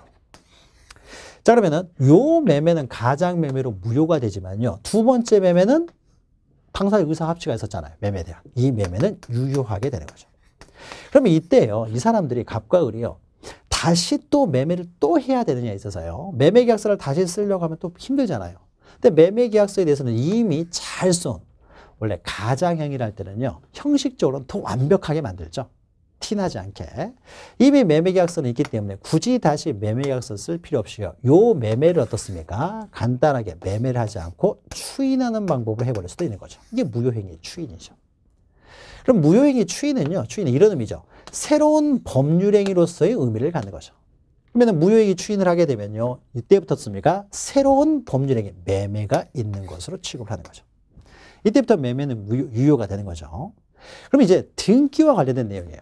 자 그러면은 요 매매는 가장 매매로 무효가 되지만요. 두 번째 매매는 당사 의사 합치가 있었잖아요. 매매 대학이 매매는 유효하게 되는 거죠. 그러면 이때요. 이 사람들이 갑과 을이요. 다시 또 매매를 또 해야 되느냐에 있어서요. 매매 계약서를 다시 쓰려고 하면 또 힘들잖아요. 근데 매매 계약서에 대해서는 이미 잘쏜 원래 가장형이라할 때는요. 형식적으로는 더 완벽하게 만들죠. 티나지 않게. 이미 매매 계약서는 있기 때문에 굳이 다시 매매 계약서 쓸 필요 없이요. 요 매매를 어떻습니까? 간단하게 매매를 하지 않고 추인하는 방법을 해버릴 수도 있는 거죠. 이게 무효행위 의 추인이죠. 그럼 무효행위 추이는요. 추이는 이런 의미죠. 새로운 법률행위로서의 의미를 갖는 거죠. 그러면 무효행위 추인을 하게 되면요. 이때부터 씁니까? 새로운 법률행위, 매매가 있는 것으로 취급을 하는 거죠. 이때부터 매매는 무효, 유효가 되는 거죠. 그럼 이제 등기와 관련된 내용이에요.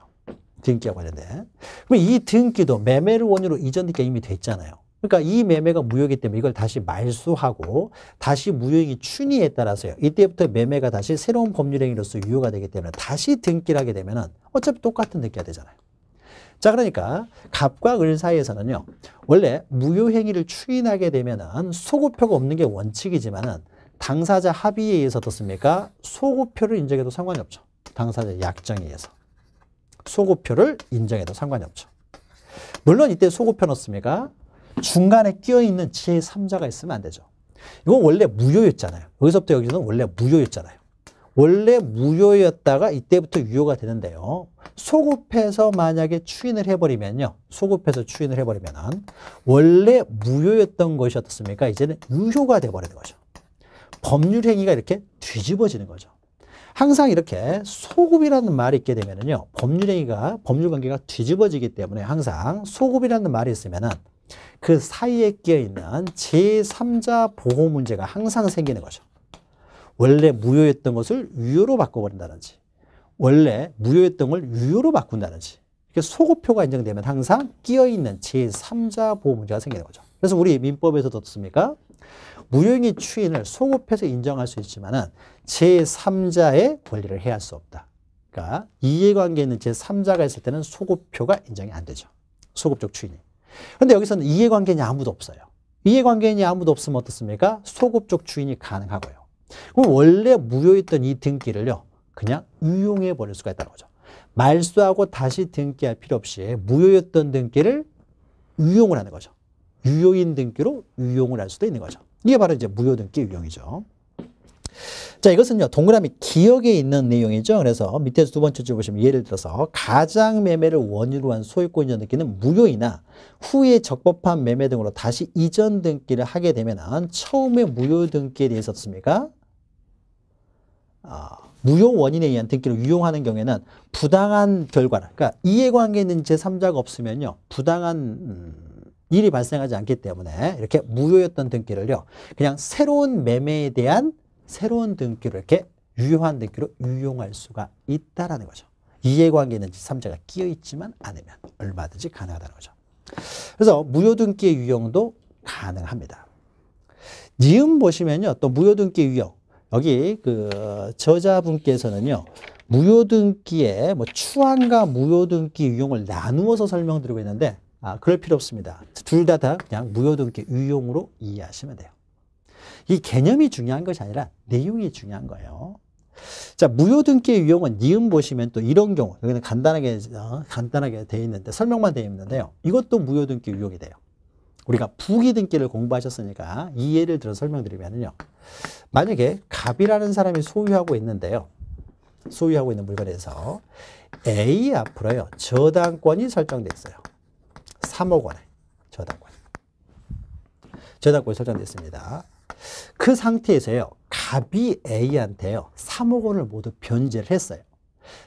등기와 관련된. 그럼 이 등기도 매매를 원유로 이전 등기가 이미 돼 있잖아요. 그러니까 이 매매가 무효이기 때문에 이걸 다시 말소하고 다시 무효행위 추이에 따라서요. 이때부터 매매가 다시 새로운 법률행위로서 유효가 되기 때문에 다시 등기하게 를 되면 은 어차피 똑같은 등기가 되잖아요. 자 그러니까 갑과 을 사이에서는요. 원래 무효행위를 추인하게 되면 은 소급표가 없는 게 원칙이지만 은 당사자 합의에 의해서 어떻습니까? 소급표를 인정해도 상관이 없죠. 당사자 약정에 의해서. 소급표를 인정해도 상관이 없죠. 물론 이때 소급표 넣습니까? 중간에 끼어 있는 제3자가 있으면 안 되죠. 이건 원래 무효였잖아요. 여기서부터 여기는 서 원래 무효였잖아요. 원래 무효였다가 이때부터 유효가 되는데요. 소급해서 만약에 추인을 해버리면요. 소급해서 추인을 해버리면 원래 무효였던 것이 어떻습니까? 이제는 유효가 돼버리는 거죠. 법률 행위가 이렇게 뒤집어지는 거죠. 항상 이렇게 소급이라는 말이 있게 되면은요. 법률 행위가 법률 관계가 뒤집어지기 때문에 항상 소급이라는 말이 있으면은 그 사이에 끼어있는 제3자 보호 문제가 항상 생기는 거죠. 원래 무효였던 것을 유효로 바꿔버린다든지 원래 무효였던 걸 유효로 바꾼다든지 이렇게 소급표가 인정되면 항상 끼어있는 제3자 보호 문제가 생기는 거죠. 그래서 우리 민법에서도 어떻습니까? 무효행위 추인을 소급해서 인정할 수 있지만 제3자의 권리를 해할 수 없다. 그러니까 이해관계 있는 제3자가 있을 때는 소급표가 인정이 안 되죠. 소급적 추인이. 근데 여기서는 이해관계인이 아무도 없어요. 이해관계인이 아무도 없으면 어떻습니까? 소급적 주인이 가능하고요. 그럼 원래 무효였던 이 등기를요. 그냥 유용해 버릴 수가 있다는 거죠. 말소하고 다시 등기할 필요 없이 무효였던 등기를 유용을 하는 거죠. 유효인 등기로 유용을 할 수도 있는 거죠. 이게 바로 이제 무효 등기 유용이죠. 자, 이것은요, 동그라미 기억에 있는 내용이죠. 그래서 밑에서 두 번째 줄 보시면 예를 들어서 가장 매매를 원인으로 한 소유권이전 등기는 무효이나 후에 적법한 매매 등으로 다시 이전 등기를 하게 되면 처음에 무효 등기에 대해서 어떻습니까? 아, 무효 원인에 의한 등기를 유용하는 경우에는 부당한 결과를, 그러니까 이해관계 있는 제3자가 없으면요, 부당한 음, 일이 발생하지 않기 때문에 이렇게 무효였던 등기를요, 그냥 새로운 매매에 대한 새로운 등기로 이렇게 유효한 등기로 유용할 수가 있다라는 거죠. 이해관계는 제3자가 끼어 있지만 않으면 얼마든지 가능하다는 거죠. 그래서 무효등기의 유형도 가능합니다. 니은 보시면요. 또 무효등기 유형. 여기 그 저자분께서는요. 무효등기의뭐 추한과 무효등기 유형을 나누어서 설명드리고 있는데 아, 그럴 필요 없습니다. 둘 다 다 그냥 무효등기 유형으로 이해하시면 돼요. 이 개념이 중요한 것이 아니라 내용이 중요한 거예요. 자, 무효등기 유형은 니은 보시면 또 이런 경우, 여기는 간단하게, 어, 간단하게 돼 있는데, 설명만 돼 있는데요. 이것도 무효등기 유형이 돼요. 우리가 부기등기를 공부하셨으니까 이 예를 들어 설명드리면요. 만약에 갑이라는 사람이 소유하고 있는데요. 소유하고 있는 물건에서 A 앞으로요. 저당권이 설정돼 있어요. 3억 원에 저당권. 저당권이 설정돼 습니다 그 상태에서요. 갑이 A한테요. 3억 원을 모두 변제를 했어요.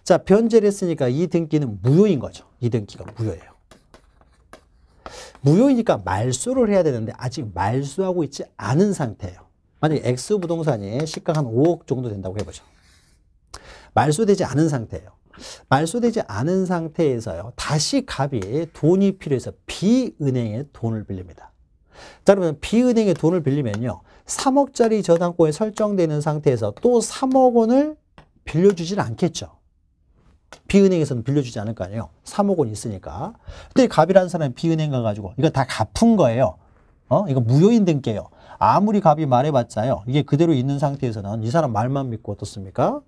자, 변제를 했으니까 이 등기는 무효인 거죠. 이 등기가 무효예요. 무효이니까 말소를 해야 되는데 아직 말소하고 있지 않은 상태예요. 만약에 X 부동산이 시가 한 5억 정도 된다고 해보죠. 말소되지 않은 상태예요. 말소되지 않은 상태에서요. 다시 갑이 돈이 필요해서 B은행에 돈을 빌립니다. 자 그러면 B은행에 돈을 빌리면요. 3억짜리 저당권이 설정되는 상태에서 또 3억 원을 빌려주질 않겠죠. 비은행에서는 빌려주지 않을 거 아니에요. 3억 원 있으니까. 근데 갑이라는 사람이 비은행 가가지고 이거 다 갚은 거예요. 어? 이거 무효인 등께요. 아무리 갑이 말해봤자요. 이게 그대로 있는 상태에서는 이 사람 말만 믿고 어떻습니까?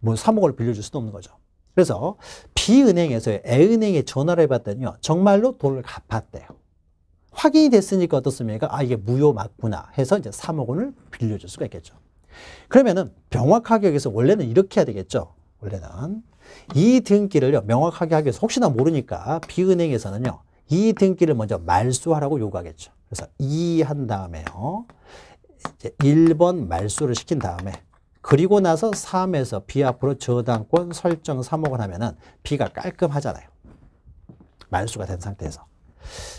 뭐 3억을 빌려줄 수도 없는 거죠. 그래서 비은행에서 애은행에 전화를 해봤더니요. 정말로 돈을 갚았대요. 확인이 됐으니까 어떻습니까? 아, 이게 무효 맞구나 해서 이제 3억 원을 빌려줄 수가 있겠죠. 그러면은 명확하게 여기서 원래는 이렇게 해야 되겠죠. 원래는 이 등기를요, 명확하게 하기 위해서 혹시나 모르니까 비은행에서는요, 이 등기를 먼저 말소하라고 요구하겠죠. 그래서 이 한 다음에요. 이제 1번 말소를 시킨 다음에 그리고 나서 3에서 B 앞으로 저당권 설정 3억을 하면은 B가 깔끔하잖아요. 말수가 된 상태에서.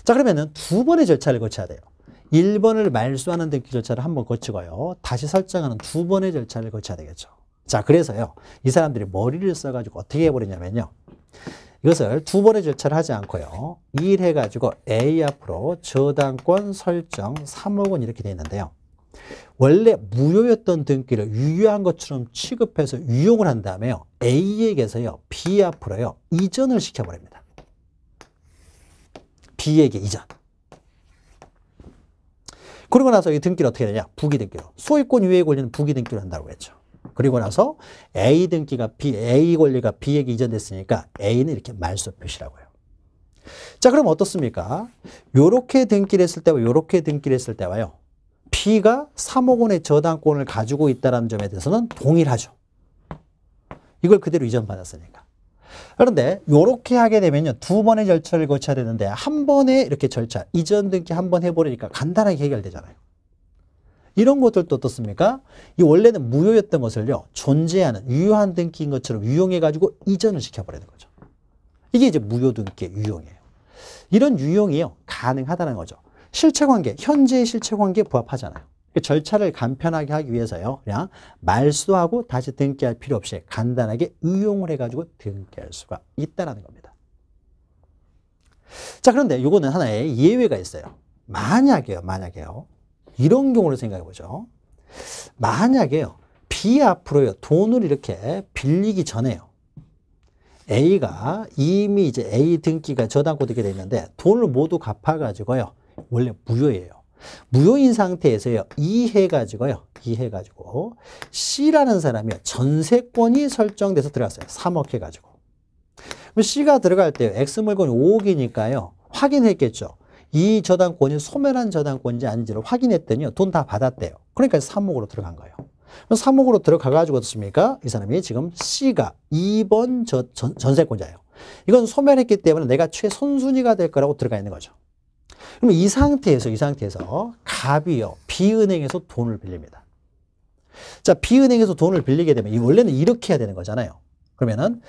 자, 그러면은 두 번의 절차를 거쳐야 돼요. 1번을 말소하는 듣기 절차를 한번 거치고요. 다시 설정하는 두 번의 절차를 거쳐야 되겠죠. 자, 그래서요. 이 사람들이 머리를 써가지고 어떻게 해버리냐면요. 이것을 두 번의 절차를 하지 않고요. 2 해가지고 A 앞으로 저당권 설정 3억 원 이렇게 돼 있는데요. 원래 무효였던 등기를 유효한 것처럼 취급해서 유용을 한 다음에요. A에게서요. B 앞으로요. 이전을 시켜버립니다. B에게 이자. 그리고 나서 이 등기를 어떻게 되냐? 부기등기로. 소유권 유예 권리는 부기등기로 한다고 했죠. 그리고 나서 A 등기가 B, A 권리가 B에게 이전됐으니까 A는 이렇게 말소 표시라고요. 자, 그럼 어떻습니까? 요렇게 등기를 했을 때와 요렇게 등기를 했을 때와요. B가 3억 원의 저당권을 가지고 있다는 점에 대해서는 동일하죠. 이걸 그대로 이전받았으니까. 그런데 이렇게 하게 되면요. 두 번의 절차를 거쳐야 되는데 한 번에 이렇게 절차, 이전 등기 한 번 해버리니까 간단하게 해결되잖아요. 이런 것들도 어떻습니까? 이 원래는 무효였던 것을요. 존재하는 유효한 등기인 것처럼 유용해가지고 이전을 시켜버리는 거죠. 이게 이제 무효 등기의 유용이에요. 이런 유용이요. 가능하다는 거죠. 실체관계, 현재의 실체관계에 부합하잖아요. 그 절차를 간편하게 하기 위해서요. 그냥 말소하고 다시 등기할 필요 없이 간단하게 의용을 해가지고 등기할 수가 있다는 겁니다. 자 그런데 이거는 하나의 예외가 있어요. 만약에요. 만약에요. 이런 경우를 생각해 보죠. 만약에요. B 앞으로요. 돈을 이렇게 빌리기 전에요. A가 이미 이제 A 등기가 저당고 되게 되는데 돈을 모두 갚아가지고요. 원래 무효예요. 무효인 상태에서요. 이해가지고요. 이해가지고 C라는 사람이요. 전세권이 설정돼서 들어갔어요. 3억 해가지고. 그럼 C가 들어갈 때요. X 물건이 5억이니까요. 확인했겠죠. 이 저당권이 소멸한 저당권인지 아닌지를 확인했더니요. 돈 다 받았대요. 그러니까 3억으로 들어간 거예요. 그럼 3억으로 들어가가지고 어떻습니까? 이 사람이 지금 C가 2번 저, 전, 전세권자예요. 이건 소멸했기 때문에 내가 최선순위가 될 거라고 들어가 있는 거죠. 그럼 이 상태에서 이 상태에서 갑이요 비은행에서 돈을 빌립니다. 자 B은행에서 돈을 빌리게 되면 이 원래는 이렇게 해야 되는 거잖아요. 그러면은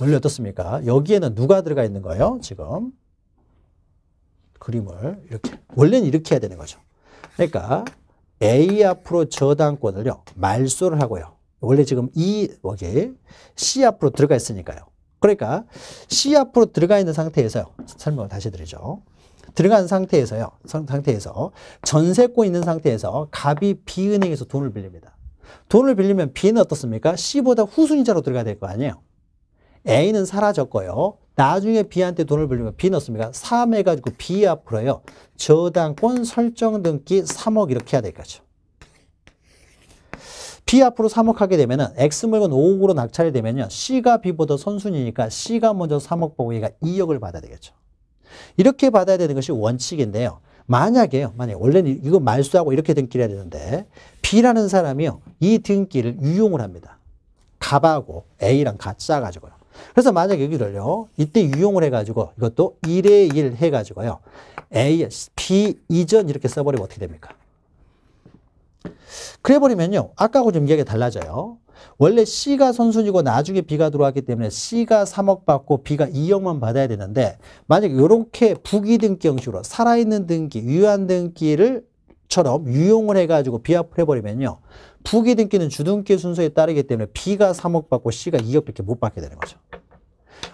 원래 어떻습니까? 여기에는 누가 들어가 있는 거예요? 지금 그림을 이렇게 원래는 이렇게 해야 되는 거죠. 그러니까 A 앞으로 저당권을요 말소를 하고요. 원래 지금 이 여기 C 앞으로 들어가 있으니까요. 그러니까 C 앞으로 들어가 있는 상태에서 설명을 다시 드리죠. 들어간 상태에서요. 상태에서 전세권 있는 상태에서 갑이 B은행에서 돈을 빌립니다. 돈을 빌리면 B는 어떻습니까? C보다 후순위자로 들어가야 될 거 아니에요. A는 사라졌고요. 나중에 B한테 돈을 빌리면 B는 어떻습니까? 3 해가지고 B 앞으로요. 저당권 설정 등기 3억 이렇게 해야 될 거죠. B 앞으로 3억 하게 되면은 X 물건 5억으로 낙찰이 되면요. C가 B보다 선순위니까 C가 먼저 3억 보고 얘가 2억을 받아야 되겠죠. 이렇게 받아야 되는 것이 원칙인데요. 만약에요. 만약에 원래는 이거 말수하고 이렇게 등기를 해야 되는데 B라는 사람이요. 이 등기를 유용을 합니다. 갑하고 A랑 같짜 가지고요. 그래서 만약 여기를요. 이때 유용을 해가지고 이것도 1에 1 해가지고요. A, B 이전 이렇게 써버리면 어떻게 됩니까? 그래버리면요. 아까하고 좀 이야기가 달라져요. 원래 C가 선순위고 나중에 B가 들어왔기 때문에 C가 3억 받고 B가 2억만 받아야 되는데 만약 이렇게 부기등기 형식으로 살아있는 등기, 유한 등기를 처럼 유용을 해가지고 비합을 해버리면요. 부기등기는 주등기 순서에 따르기 때문에 B가 3억 받고 C가 2억밖에 못 받게 되는 거죠.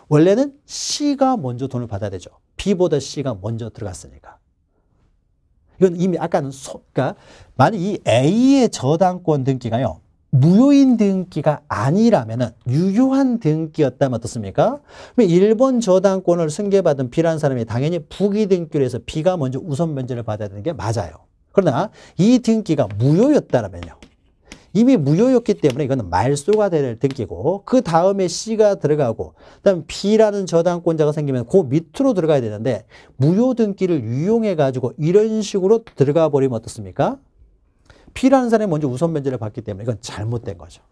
원래는 C가 먼저 돈을 받아야 되죠. B보다 C가 먼저 들어갔으니까. 이건 이미 아까는 소, 그러니까 만약 이 A의 저당권 등기가요. 무효인 등기가 아니라면 유효한 등기였다면 어떻습니까? 일본 저당권을 승계받은 B라는 사람이 당연히 부기 등기로 해서 B가 먼저 우선 면제를 받아야 되는 게 맞아요. 그러나 이 등기가 무효였다면요. 이미 무효였기 때문에 이거는 말소가 될 등기고 그 다음에 C가 들어가고 그다음 B라는 저당권자가 생기면 그 밑으로 들어가야 되는데 무효 등기를 유용해 가지고 이런 식으로 들어가 버리면 어떻습니까? B라는 사람이 먼저 우선 면제를 받기 때문에 이건 잘못된 거죠.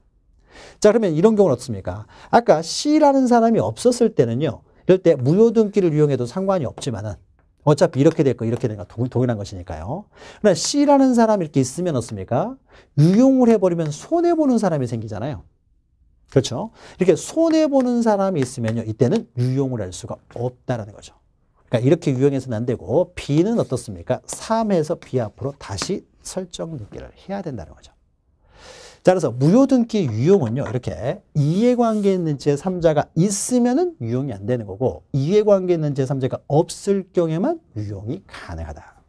자, 그러면 이런 경우는 어떻습니까? 아까 C라는 사람이 없었을 때는요. 이럴 때 무효등기를 이용해도 상관이 없지만은 어차피 이렇게 될 거, 이렇게 된거 동일한 것이니까요. 그러나 C라는 사람이 이렇게 있으면 어떻습니까? 유용을 해버리면 손해보는 사람이 생기잖아요. 그렇죠? 이렇게 손해보는 사람이 있으면요. 이때는 유용을 할 수가 없다는 거죠. 그러니까 이렇게 유용해서는 안 되고 B는 어떻습니까? 3에서 B 앞으로 다시 설정 등기를 해야 된다는 거죠. 자, 그래서 무효등기 유용은요, 이렇게 이해관계 있는 제3자가 있으면은 유용이 안 되는 거고, 이해관계 있는 제3자가 없을 경우에만 유용이 가능하다.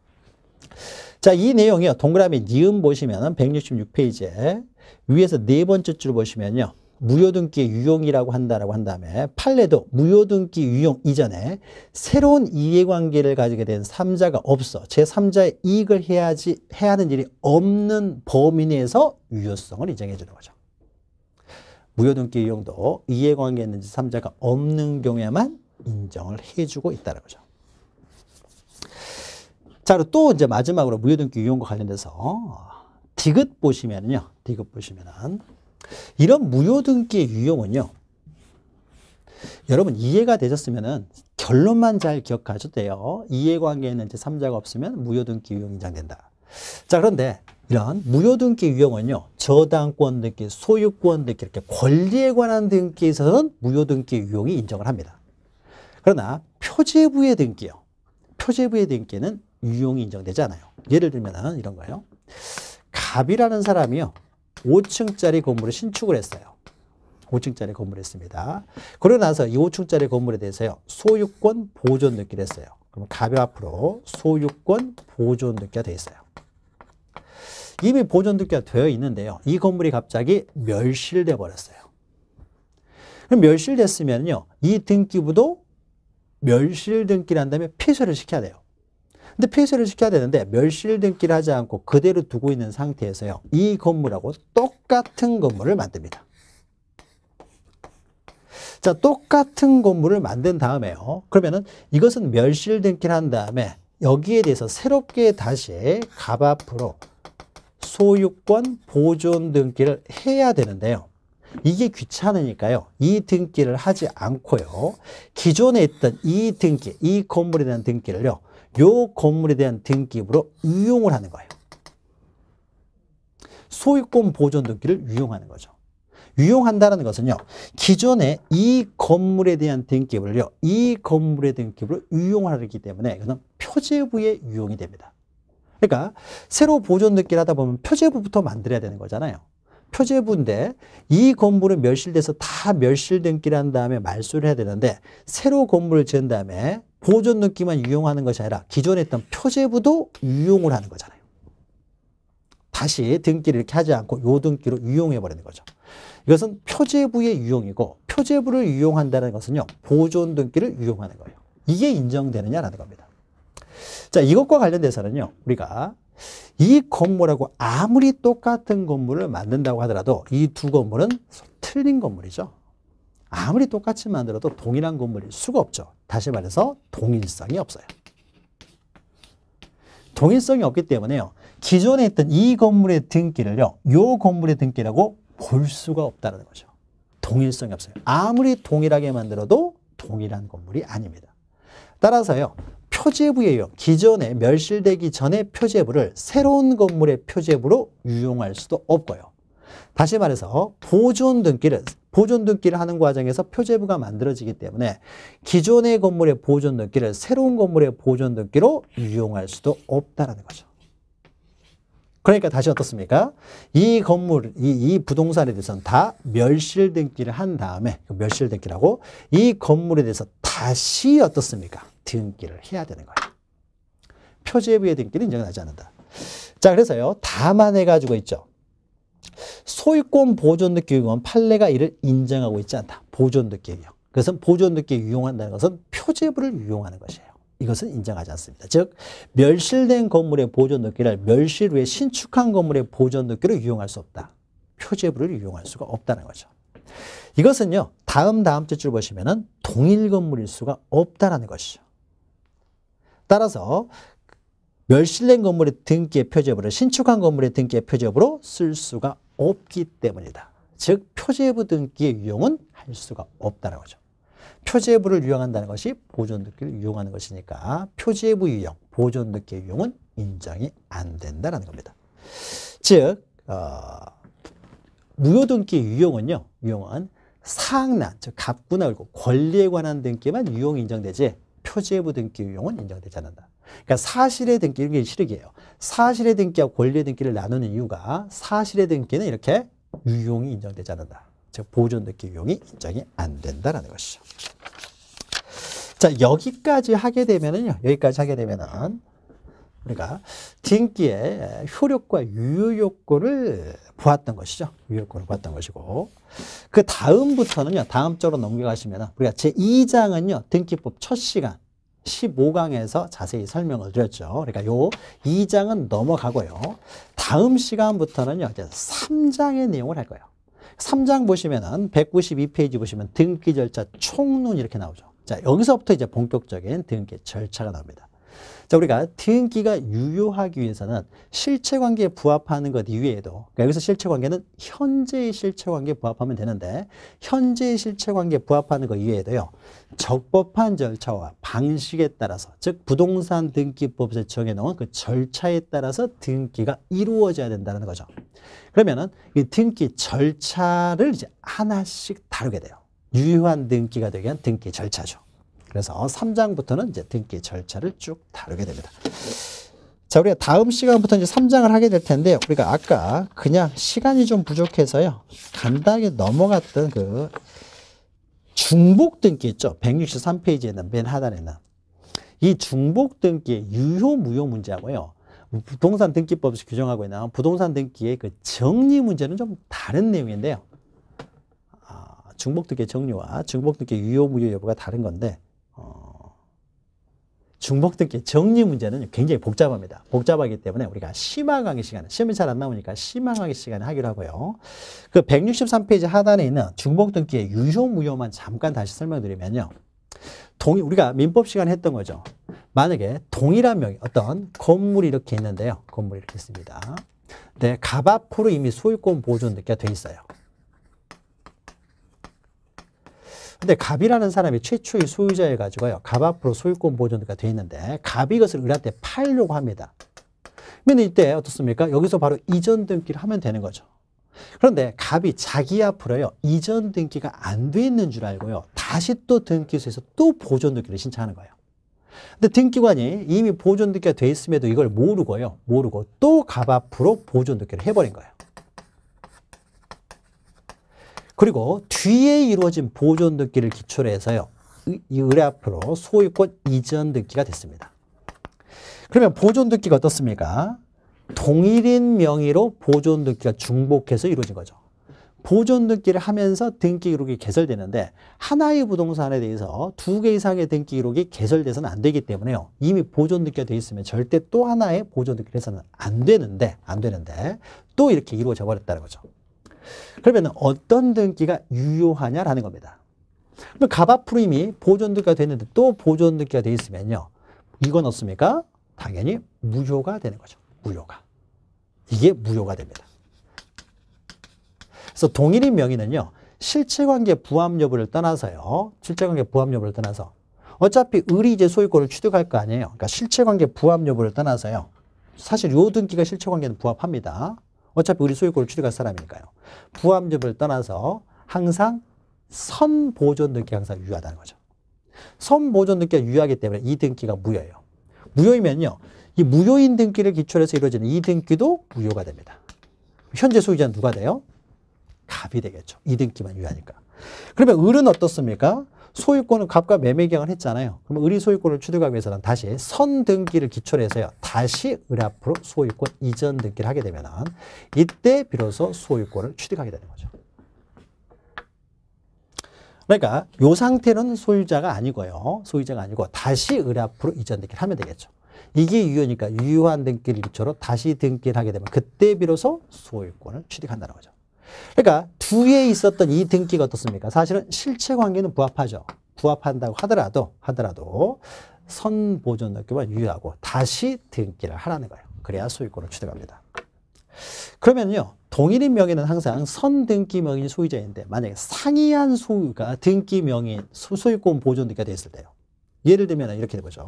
자, 이 내용이요, 동그라미 니은 보시면은 166페이지에 위에서 네 번째 줄 보시면요, 무효등기 유용이라고 한다라고 한 다음에 판례도 무효등기 유용 이전에 새로운 이해관계를 가지게 된 3자가 없어 제3자의 이익을 해야지 해야 하는 일이 없는 범위 내에서 유효성을 인정해 주는 거죠. 무효등기 유용도 이해관계 있는 제3자가 없는 경우에만 인정을 해주고 있다는 거죠. 자, 그리고 또 이제 마지막으로 무효등기 유용과 관련돼서 디귿 보시면요. 디귿 보시면은 이런 무효등기의 유형은요 여러분 이해가 되셨으면 결론만 잘 기억하셔도 돼요. 이해관계에는 이제 3자가 없으면 무효등기 유형이 인정된다. 자 그런데 이런 무효등기 유형은요 저당권 등기, 소유권 등기 이렇게 권리에 관한 등기에 서는 무효등기 유형이 인정을 합니다. 그러나 표제부의 등기요. 표제부의 등기는 유형이 인정되지 않아요. 예를 들면 이런 거예요. 갑이라는 사람이요. 5층짜리 건물을 신축을 했어요. 5층짜리 건물을 했습니다. 그러고 나서 이 5층짜리 건물에 대해서요. 소유권 보존 등기를 했어요. 그럼 가벼 앞으로 소유권 보존 등기가 되어 있어요. 이미 보존 등기가 되어 있는데요. 이 건물이 갑자기 멸실돼 버렸어요. 그럼 멸실됐으면요. 이 등기부도 멸실등기란 다음에 피쇄를 시켜야 돼요. 근데 폐쇄를 시켜야 되는데 멸실등기를 하지 않고 그대로 두고 있는 상태에서요. 이 건물하고 똑같은 건물을 만듭니다. 자, 똑같은 건물을 만든 다음에요. 그러면은 이것은 멸실등기를 한 다음에 여기에 대해서 새롭게 다시 갑 앞으로 소유권 보존 등기를 해야 되는데요. 이게 귀찮으니까요. 이 등기를 하지 않고요. 기존에 있던 이 등기, 이 건물에 대한 등기를요. 요 건물에 대한 등기부로 유용을 하는 거예요. 소유권 보존 등기를 유용하는 거죠. 유용한다는 것은요. 기존에 이 건물에 대한 등기부를요. 이건물에 등기부를 유용하기 때문에 그는 표제부에 유용이 됩니다. 그러니까 새로 보존 등기를 하다 보면 표제부부터 만들어야 되는 거잖아요. 표제부인데 이 건물은 멸실돼서 다 멸실 등기를 한 다음에 말소를 해야 되는데 새로 건물을 지은 다음에 보존 등기만 유용하는 것이 아니라 기존에 했던 표제부도 유용을 하는 거잖아요. 다시 등기를 이렇게 하지 않고 요 등기로 유용해 버리는 거죠. 이것은 표제부의 유용이고 표제부를 유용한다는 것은요. 보존 등기를 유용하는 거예요. 이게 인정되느냐라는 겁니다. 자, 이것과 관련돼서는요. 우리가 이 건물하고 아무리 똑같은 건물을 만든다고 하더라도 이 두 건물은 틀린 건물이죠. 아무리 똑같이 만들어도 동일한 건물일 수가 없죠. 다시 말해서 동일성이 없어요. 동일성이 없기 때문에요. 기존에 있던 이 건물의 등기를요. 요 건물의 등기라고 볼 수가 없다는 거죠. 동일성이 없어요. 아무리 동일하게 만들어도 동일한 건물이 아닙니다. 따라서요. 표제부예요. 기존에 멸실되기 전에 표제부를 새로운 건물의 표제부로 유용할 수도 없고요. 다시 말해서 보존 등기를 보존 등기를 하는 과정에서 표제부가 만들어지기 때문에 기존의 건물의 보존 등기를 새로운 건물의 보존 등기로 유용할 수도 없다라는 거죠. 그러니까 다시 어떻습니까? 이 건물, 이, 이 부동산에 대해서는 다 멸실 등기를 한 다음에 그 멸실 등기라고 이 건물에 대해서 다시 어떻습니까? 등기를 해야 되는 거예요. 표제부의 등기는 인정하지 않는다. 자, 그래서요. 다만 해가지고 있죠. 소유권 보존득 규격은 판례가 이를 인정하고 있지 않다. 보존득 규격. 그것은 보존득 규격 유용한다는 것은 표제부를 유용하는 것이에요. 이것은 인정하지 않습니다. 즉 멸실된 건물의 보존등기를 멸실 후에 신축한 건물의 보존등기로 유용할 수 없다. 표제부를 유용할 수가 없다는 거죠. 이것은요. 다음 다음 주줄 보시면 은 동일 건물일 수가 없다는 것이죠. 따라서 멸실된 건물의 등기의 표제부를 신축한 건물의 등기의 표제부로 쓸 수가 없기 때문이다. 즉 표제부 등기의 유형은 할 수가 없다는 거죠. 표제부를 유형한다는 것이 보존등기를 유형하는 것이니까 표제부 유형, 보존등기 의 유형은 인정이 안 된다는 겁니다. 즉 어, 무효등기 의 유형은요. 유형은 상난, 즉 갑구나 그리고 권리에 관한 등기만 유형 인정되지 표제부 등기 의 유형은 인정되지 않는다. 그러니까 사실의 등기, 이게 실익이에요. 사실의 등기와 권리의 등기를 나누는 이유가 사실의 등기는 이렇게 유용이 인정되지 않는다. 즉 보존 등기 유용이 인정이 안 된다라는 것이죠. 자 여기까지 하게 되면은요. 여기까지 하게 되면은 우리가 등기의 효력과 유효요건을 보았던 것이죠. 유효요건을 보았던 것이고 그 다음부터는요. 다음 쪽으로 넘겨가시면 우리가 제2장은요. 등기법 첫 시간 15강에서 자세히 설명을 드렸죠. 그러니까 요 2장은 넘어가고요. 다음 시간부터는요. 이제 3장의 내용을 할 거예요. 3장 보시면은 192페이지 보시면 등기 절차 총론 이렇게 나오죠. 자, 여기서부터 이제 본격적인 등기 절차가 나옵니다. 자, 우리가 등기가 유효하기 위해서는 실체관계에 부합하는 것 이외에도 그러니까 여기서 실체관계는 현재의 실체관계에 부합하면 되는데 현재의 실체관계에 부합하는 것 이외에도요. 적법한 절차와 방식에 따라서 즉 부동산 등기법에서 정해놓은 그 절차에 따라서 등기가 이루어져야 된다는 거죠. 그러면은 이 등기 절차를 이제 하나씩 다루게 돼요. 유효한 등기가 되기 위한 등기 절차죠. 그래서 3장부터는 이제 등기 절차를 쭉 다루게 됩니다. 자, 우리가 다음 시간부터 이제 3장을 하게 될 텐데 우리가 아까 그냥 시간이 좀 부족해서요. 간단하게 넘어갔던 그 중복 등기 있죠. 163페이지에 있는 맨 하단에 는이 중복 등기의 유효 무효 문제하고요. 부동산 등기법에서 규정하고 있는 부동산 등기의 그 정리 문제는 좀 다른 내용인데요. 아, 중복 등기 정리와 중복 등기 유효 무효 여부가 다른 건데 어, 중복듣기 정리 문제는 굉장히 복잡합니다. 복잡하기 때문에 우리가 심화 강의 시간에 시험이 잘 안 나오니까 심화 강의 시간에 하기로 하고요. 그 163페이지 하단에 있는 중복듣기의 유효 무효만 잠깐 다시 설명드리면요. 동의 우리가 민법 시간에 했던 거죠. 만약에 동일한 명이 어떤 건물이 이렇게 있는데요. 건물이 이렇게 있습니다. 네, 갑 앞으로 이미 소유권 보존 느게돼 있어요. 근데 갑이라는 사람이 최초의 소유자여 가지고요. 갑 앞으로 소유권 보존이 돼 있는데 갑이 이것을 을한테 팔려고 합니다. 그러면 이때 어떻습니까? 여기서 바로 이전 등기를 하면 되는 거죠. 그런데 갑이 자기 앞으로요. 이전 등기가 안 돼 있는 줄 알고요. 다시 또 등기소에서 또 보존 등기를 신청하는 거예요. 근데 등기관이 이미 보존 등기가 돼 있음에도 이걸 모르고요. 모르고 또 갑 앞으로 보존 등기를 해버린 거예요. 그리고 뒤에 이루어진 보존 듣기를 기초로 해서요. 이 의뢰 앞으로 소유권 이전 듣기가 됐습니다. 그러면 보존 듣기가 어떻습니까? 동일인 명의로 보존 듣기가 중복해서 이루어진 거죠. 보존 등기를 하면서 등기 기록이 개설되는데 하나의 부동산에 대해서 두 개 이상의 등기 기록이 개설돼서는 안 되기 때문에요. 이미 보존 등기가 돼 있으면 절대 또 하나의 보존 등기를 해서는 안 되는데 안 되는데 또 이렇게 이루어져 버렸다는 거죠. 그러면 어떤 등기가 유효하냐라는 겁니다. 그럼 갑앞으로 이미 보존등기가 됐는데 또 보존등기가 돼 있으면요. 이건 없습니까? 당연히 무효가 되는 거죠. 무효가. 이게 무효가 됩니다. 그래서 동일인 명의는요. 실체관계 부합 여부를 떠나서요. 실체관계 부합 여부를 떠나서 어차피 의리제 소유권을 취득할 거 아니에요. 그러니까 실체관계 부합 여부를 떠나서요. 사실 요 등기가 실체관계는 부합합니다. 어차피 우리 소유 골출이갈 사람이니까요. 부합률을 떠나서 항상 선보존 등기 항상 유효하다는 거죠. 선보존 등기가 유효하기 때문에 이 등기가 무효예요. 무효이면요. 이 무효인 등기를 기초로 해서 이루어지는 이 등기도 무효가 됩니다. 현재 소유자는 누가 돼요? 갑이 되겠죠. 이 등기만 유효하니까. 그러면 을은 어떻습니까? 소유권은 갑과 매매 계약을 했잖아요. 그럼 의리 소유권을 취득하기 위해서는 다시 선 등기를 기초로 해서요. 다시 의리 앞으로 소유권 이전 등기를 하게 되면은 이때 비로소 소유권을 취득하게 되는 거죠. 그러니까 요 상태는 소유자가 아니고요. 소유자가 아니고 다시 의뢰 앞으로 이전 등기를 하면 되겠죠. 이게 유효니까 유효한 등기를 기초로 다시 등기를 하게 되면 그때 비로소 소유권을 취득한다는 거죠. 그러니까 두에 있었던 이 등기가 어떻습니까? 사실은 실체 관계는 부합하죠. 부합한다고 하더라도 하더라도 선보존 등기와 유효하고 다시 등기를 하라는 거예요. 그래야 소유권을 취득합니다. 그러면요. 동일인 명의는 항상 선등기 명의 소유자인데 만약에 상이한 소유가 등기 명의 소유권 보존 등기가 됐을 때요. 예를 들면 이렇게 되죠.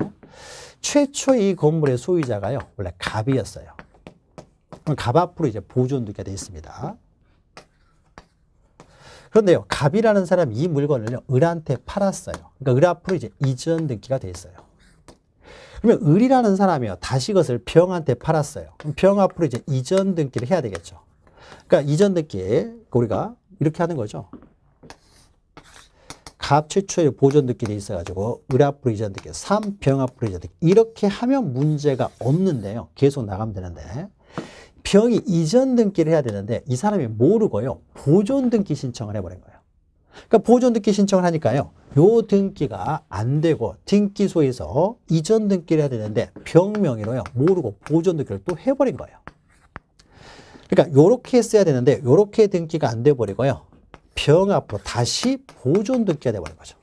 최초 이 건물의 소유자가요. 원래 갑이었어요. 그럼 갑 앞으로 이제 보존 등기가 되어 있습니다. 그런데요, 갑이라는 사람이 이 물건을요, 을한테 팔았어요. 그러니까 을 앞으로 이제 이전 등기가 돼 있어요. 그러면 을이라는 사람이요, 다시 그것을 병한테 팔았어요. 그럼 병 앞으로 이제 이전 등기를 해야 되겠죠. 그러니까 이전 등기 우리가 이렇게 하는 거죠. 갑 최초의 보존 등기돼 있어가지고 을 앞으로 이전 등기, 삼, 병 앞으로 이전 등기 이렇게 하면 문제가 없는데요. 계속 나가면 되는데 병이 이전 등기를 해야 되는데 이 사람이 모르고요. 보존 등기 신청을 해버린 거예요. 그러니까 보존 등기 신청을 하니까요. 요 등기가 안 되고 등기소에서 이전 등기를 해야 되는데 병명의로요. 모르고 보존 등기를 또 해버린 거예요. 그러니까 요렇게 써야 되는데 요렇게 등기가 안돼 버리고요. 병 앞으로 다시 보존 등기가 돼 버린 거죠.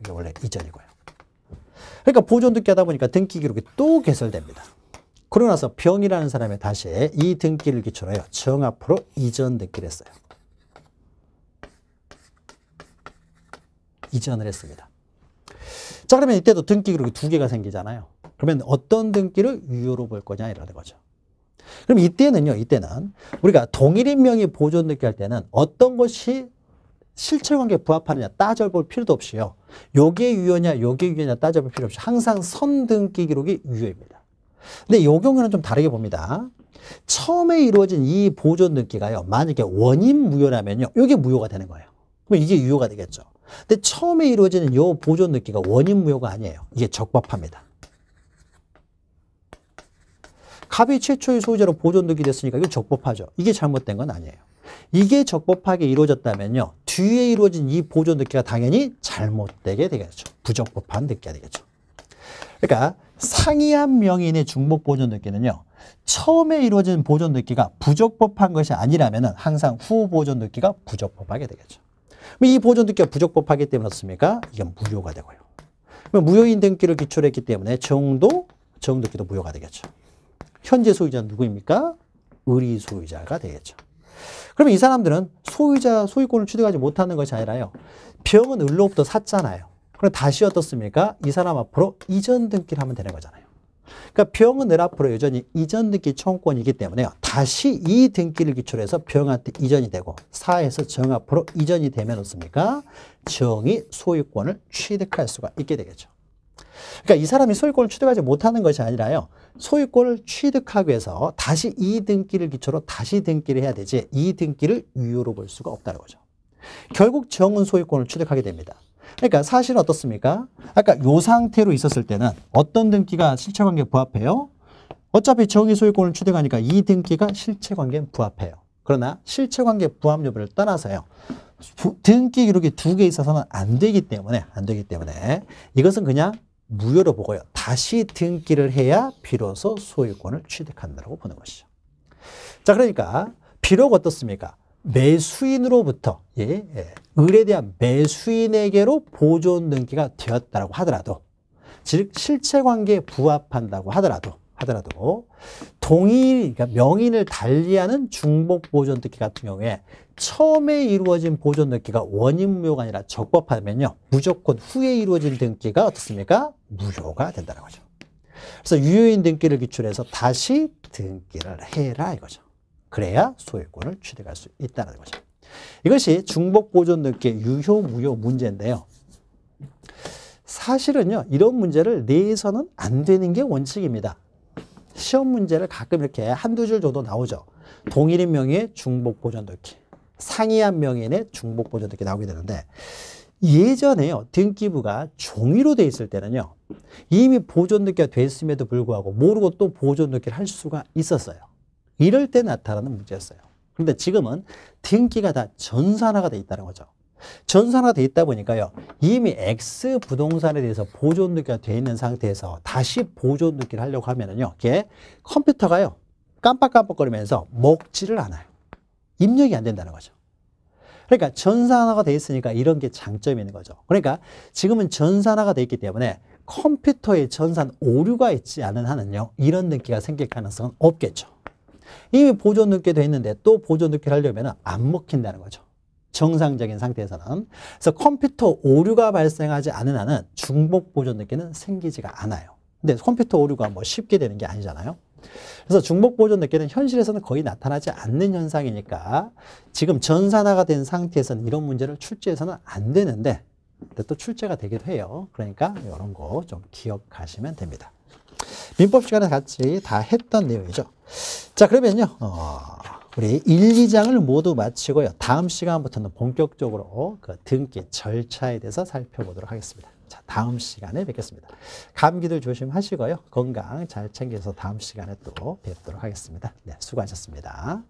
이게 원래 이전이고요. 그러니까 보존 등기 하다 보니까 등기 기록이 또 개설됩니다. 그러고 나서 병이라는 사람이 다시 이 등기를 기초로 해요. 정 앞으로 이전 등기를 했어요. 이전을 했습니다. 자 그러면 이때도 등기 그룹이 두 개가 생기잖아요. 그러면 어떤 등기를 유효로 볼 거냐 이라는 거죠. 그럼 이때는요. 이때는 우리가 동일인 명의 보존 등기 할 때는 어떤 것이 실체관계 부합하느냐 따져볼 필요도 없이요. 요게 유효냐 요게 유효냐 따져볼 필요 없이 항상 선등기 기록이 유효입니다. 근데 이 경우는 좀 다르게 봅니다. 처음에 이루어진 이 보존 등기가요. 만약에 원인 무효라면요. 이게 무효가 되는 거예요. 그럼 이게 유효가 되겠죠. 근데 처음에 이루어지는 이 보존 등기가 원인 무효가 아니에요. 이게 적법합니다. 갑이 최초의 소유자로 보존 등기됐으니까 이건 적법하죠. 이게 잘못된 건 아니에요. 이게 적법하게 이루어졌다면요. 뒤에 이루어진 이 보존 등기가 당연히 잘못되게 되겠죠. 부적법한 등기가 되겠죠. 그러니까 상이한 명인의 중복 보존 늦기는요. 처음에 이루어진 보존 늦기가 부적법한 것이 아니라면 항상 후 보존 늦기가 부적법하게 되겠죠. 이 보존 늦기가 부적법하기 때문에 어떻습니까? 이건 무효가 되고요. 무효인 등기를 기초로 했기 때문에 정도, 정도기도 무효가 되겠죠. 현재 소유자는 누구입니까? 의리 소유자가 되겠죠. 그러면 이 사람들은 소유자 소유권을 취득하지 못하는 것이 아니라요. 병은 을로부터 샀잖아요. 그럼 다시 어떻습니까? 이 사람 앞으로 이전 등기를 하면 되는 거잖아요. 그러니까 병은 늘 앞으로 여전히 이전 등기 청구권이기 때문에요. 다시 이 등기를 기초로 해서 병한테 이전이 되고 사에서 정 앞으로 이전이 되면 어떻습니까? 정이 소유권을 취득할 수가 있게 되겠죠. 그러니까 이 사람이 소유권을 취득하지 못하는 것이 아니라요. 소유권을 취득하기 위해서 다시 이 등기를 기초로 다시 등기를 해야 되지 이 등기를 유효로 볼 수가 없다는 거죠. 결국 정은 소유권을 취득하게 됩니다. 그러니까 사실 어떻습니까? 아까 요 상태로 있었을 때는 어떤 등기가 실체관계에 부합해요? 어차피 정의 소유권을 취득하니까 이 등기가 실체관계에 부합해요. 그러나 실체관계 부합 여부를 떠나서요. 등기 기록이 두 개 있어서는 안 되기 때문에 안 되기 때문에 이것은 그냥 무효로 보고요. 다시 등기를 해야 비로소 소유권을 취득한다고 보는 것이죠. 자, 그러니까 비록 어떻습니까? 매수인으로부터 예, 예, 을에 대한 매수인에게로 보존 등기가 되었다라고 하더라도 즉 실체 관계에 부합한다고 하더라도 하더라도 동일 그러니까 명인을 달리하는 중복 보존 등기 같은 경우에 처음에 이루어진 보존 등기가 원인 무효가 아니라 적법하면요 무조건 후에 이루어진 등기가 어떻습니까 무효가 된다는 거죠. 그래서 유효인 등기를 기출해서 다시 등기를 해라 이거죠. 그래야 소유권을 취득할 수 있다는 거죠. 이것이 중복보존등기 유효, 무효 문제인데요. 사실은요. 이런 문제를 내서는 에안 되는 게 원칙입니다. 시험 문제를 가끔 이렇게 한두 줄 정도 나오죠. 동일인 명의 중복보존등기, 상이한 명인의 중복보존등기 나오게 되는데 예전에요. 등기부가 종이로 돼 있을 때는요. 이미 보존등기가 됐음에도 불구하고 모르고 또 보존등기를 할 수가 있었어요. 이럴 때 나타나는 문제였어요. 그런데 지금은 등기가 다 전산화가 돼 있다는 거죠. 전산화가 돼 있다 보니까요. 이미 X 부동산에 대해서 보존 등기가 돼 있는 상태에서 다시 보존 등기를 하려고 하면은요. 이게 컴퓨터가요. 깜빡깜빡거리면서 먹지를 않아요. 입력이 안 된다는 거죠. 그러니까 전산화가 돼 있으니까 이런 게 장점이 있는 거죠. 그러니까 지금은 전산화가 돼 있기 때문에 컴퓨터에 전산 오류가 있지 않은 한은요. 이런 등기가 생길 가능성은 없겠죠. 이미 보존 늦게 돼 있는데 또보존늦게 하려면 안 먹힌다는 거죠. 정상적인 상태에서는. 그래서 컴퓨터 오류가 발생하지 않은 한은 중복 보존 늦게는 생기지가 않아요. 근데 컴퓨터 오류가 뭐 쉽게 되는 게 아니잖아요. 그래서 중복 보존 늦게는 현실에서는 거의 나타나지 않는 현상이니까 지금 전산화가 된 상태에서는 이런 문제를 출제해서는 안 되는데 또 출제가 되기도 해요. 그러니까 이런 거 좀 기억하시면 됩니다. 민법 시간에 같이 다 했던 내용이죠. 자, 그러면요. 어, 우리 1, 2장을 모두 마치고요. 다음 시간부터는 본격적으로 그 등기 절차에 대해서 살펴보도록 하겠습니다. 자, 다음 시간에 뵙겠습니다. 감기들 조심하시고요. 건강 잘 챙겨서 다음 시간에 또 뵙도록 하겠습니다. 네, 수고하셨습니다.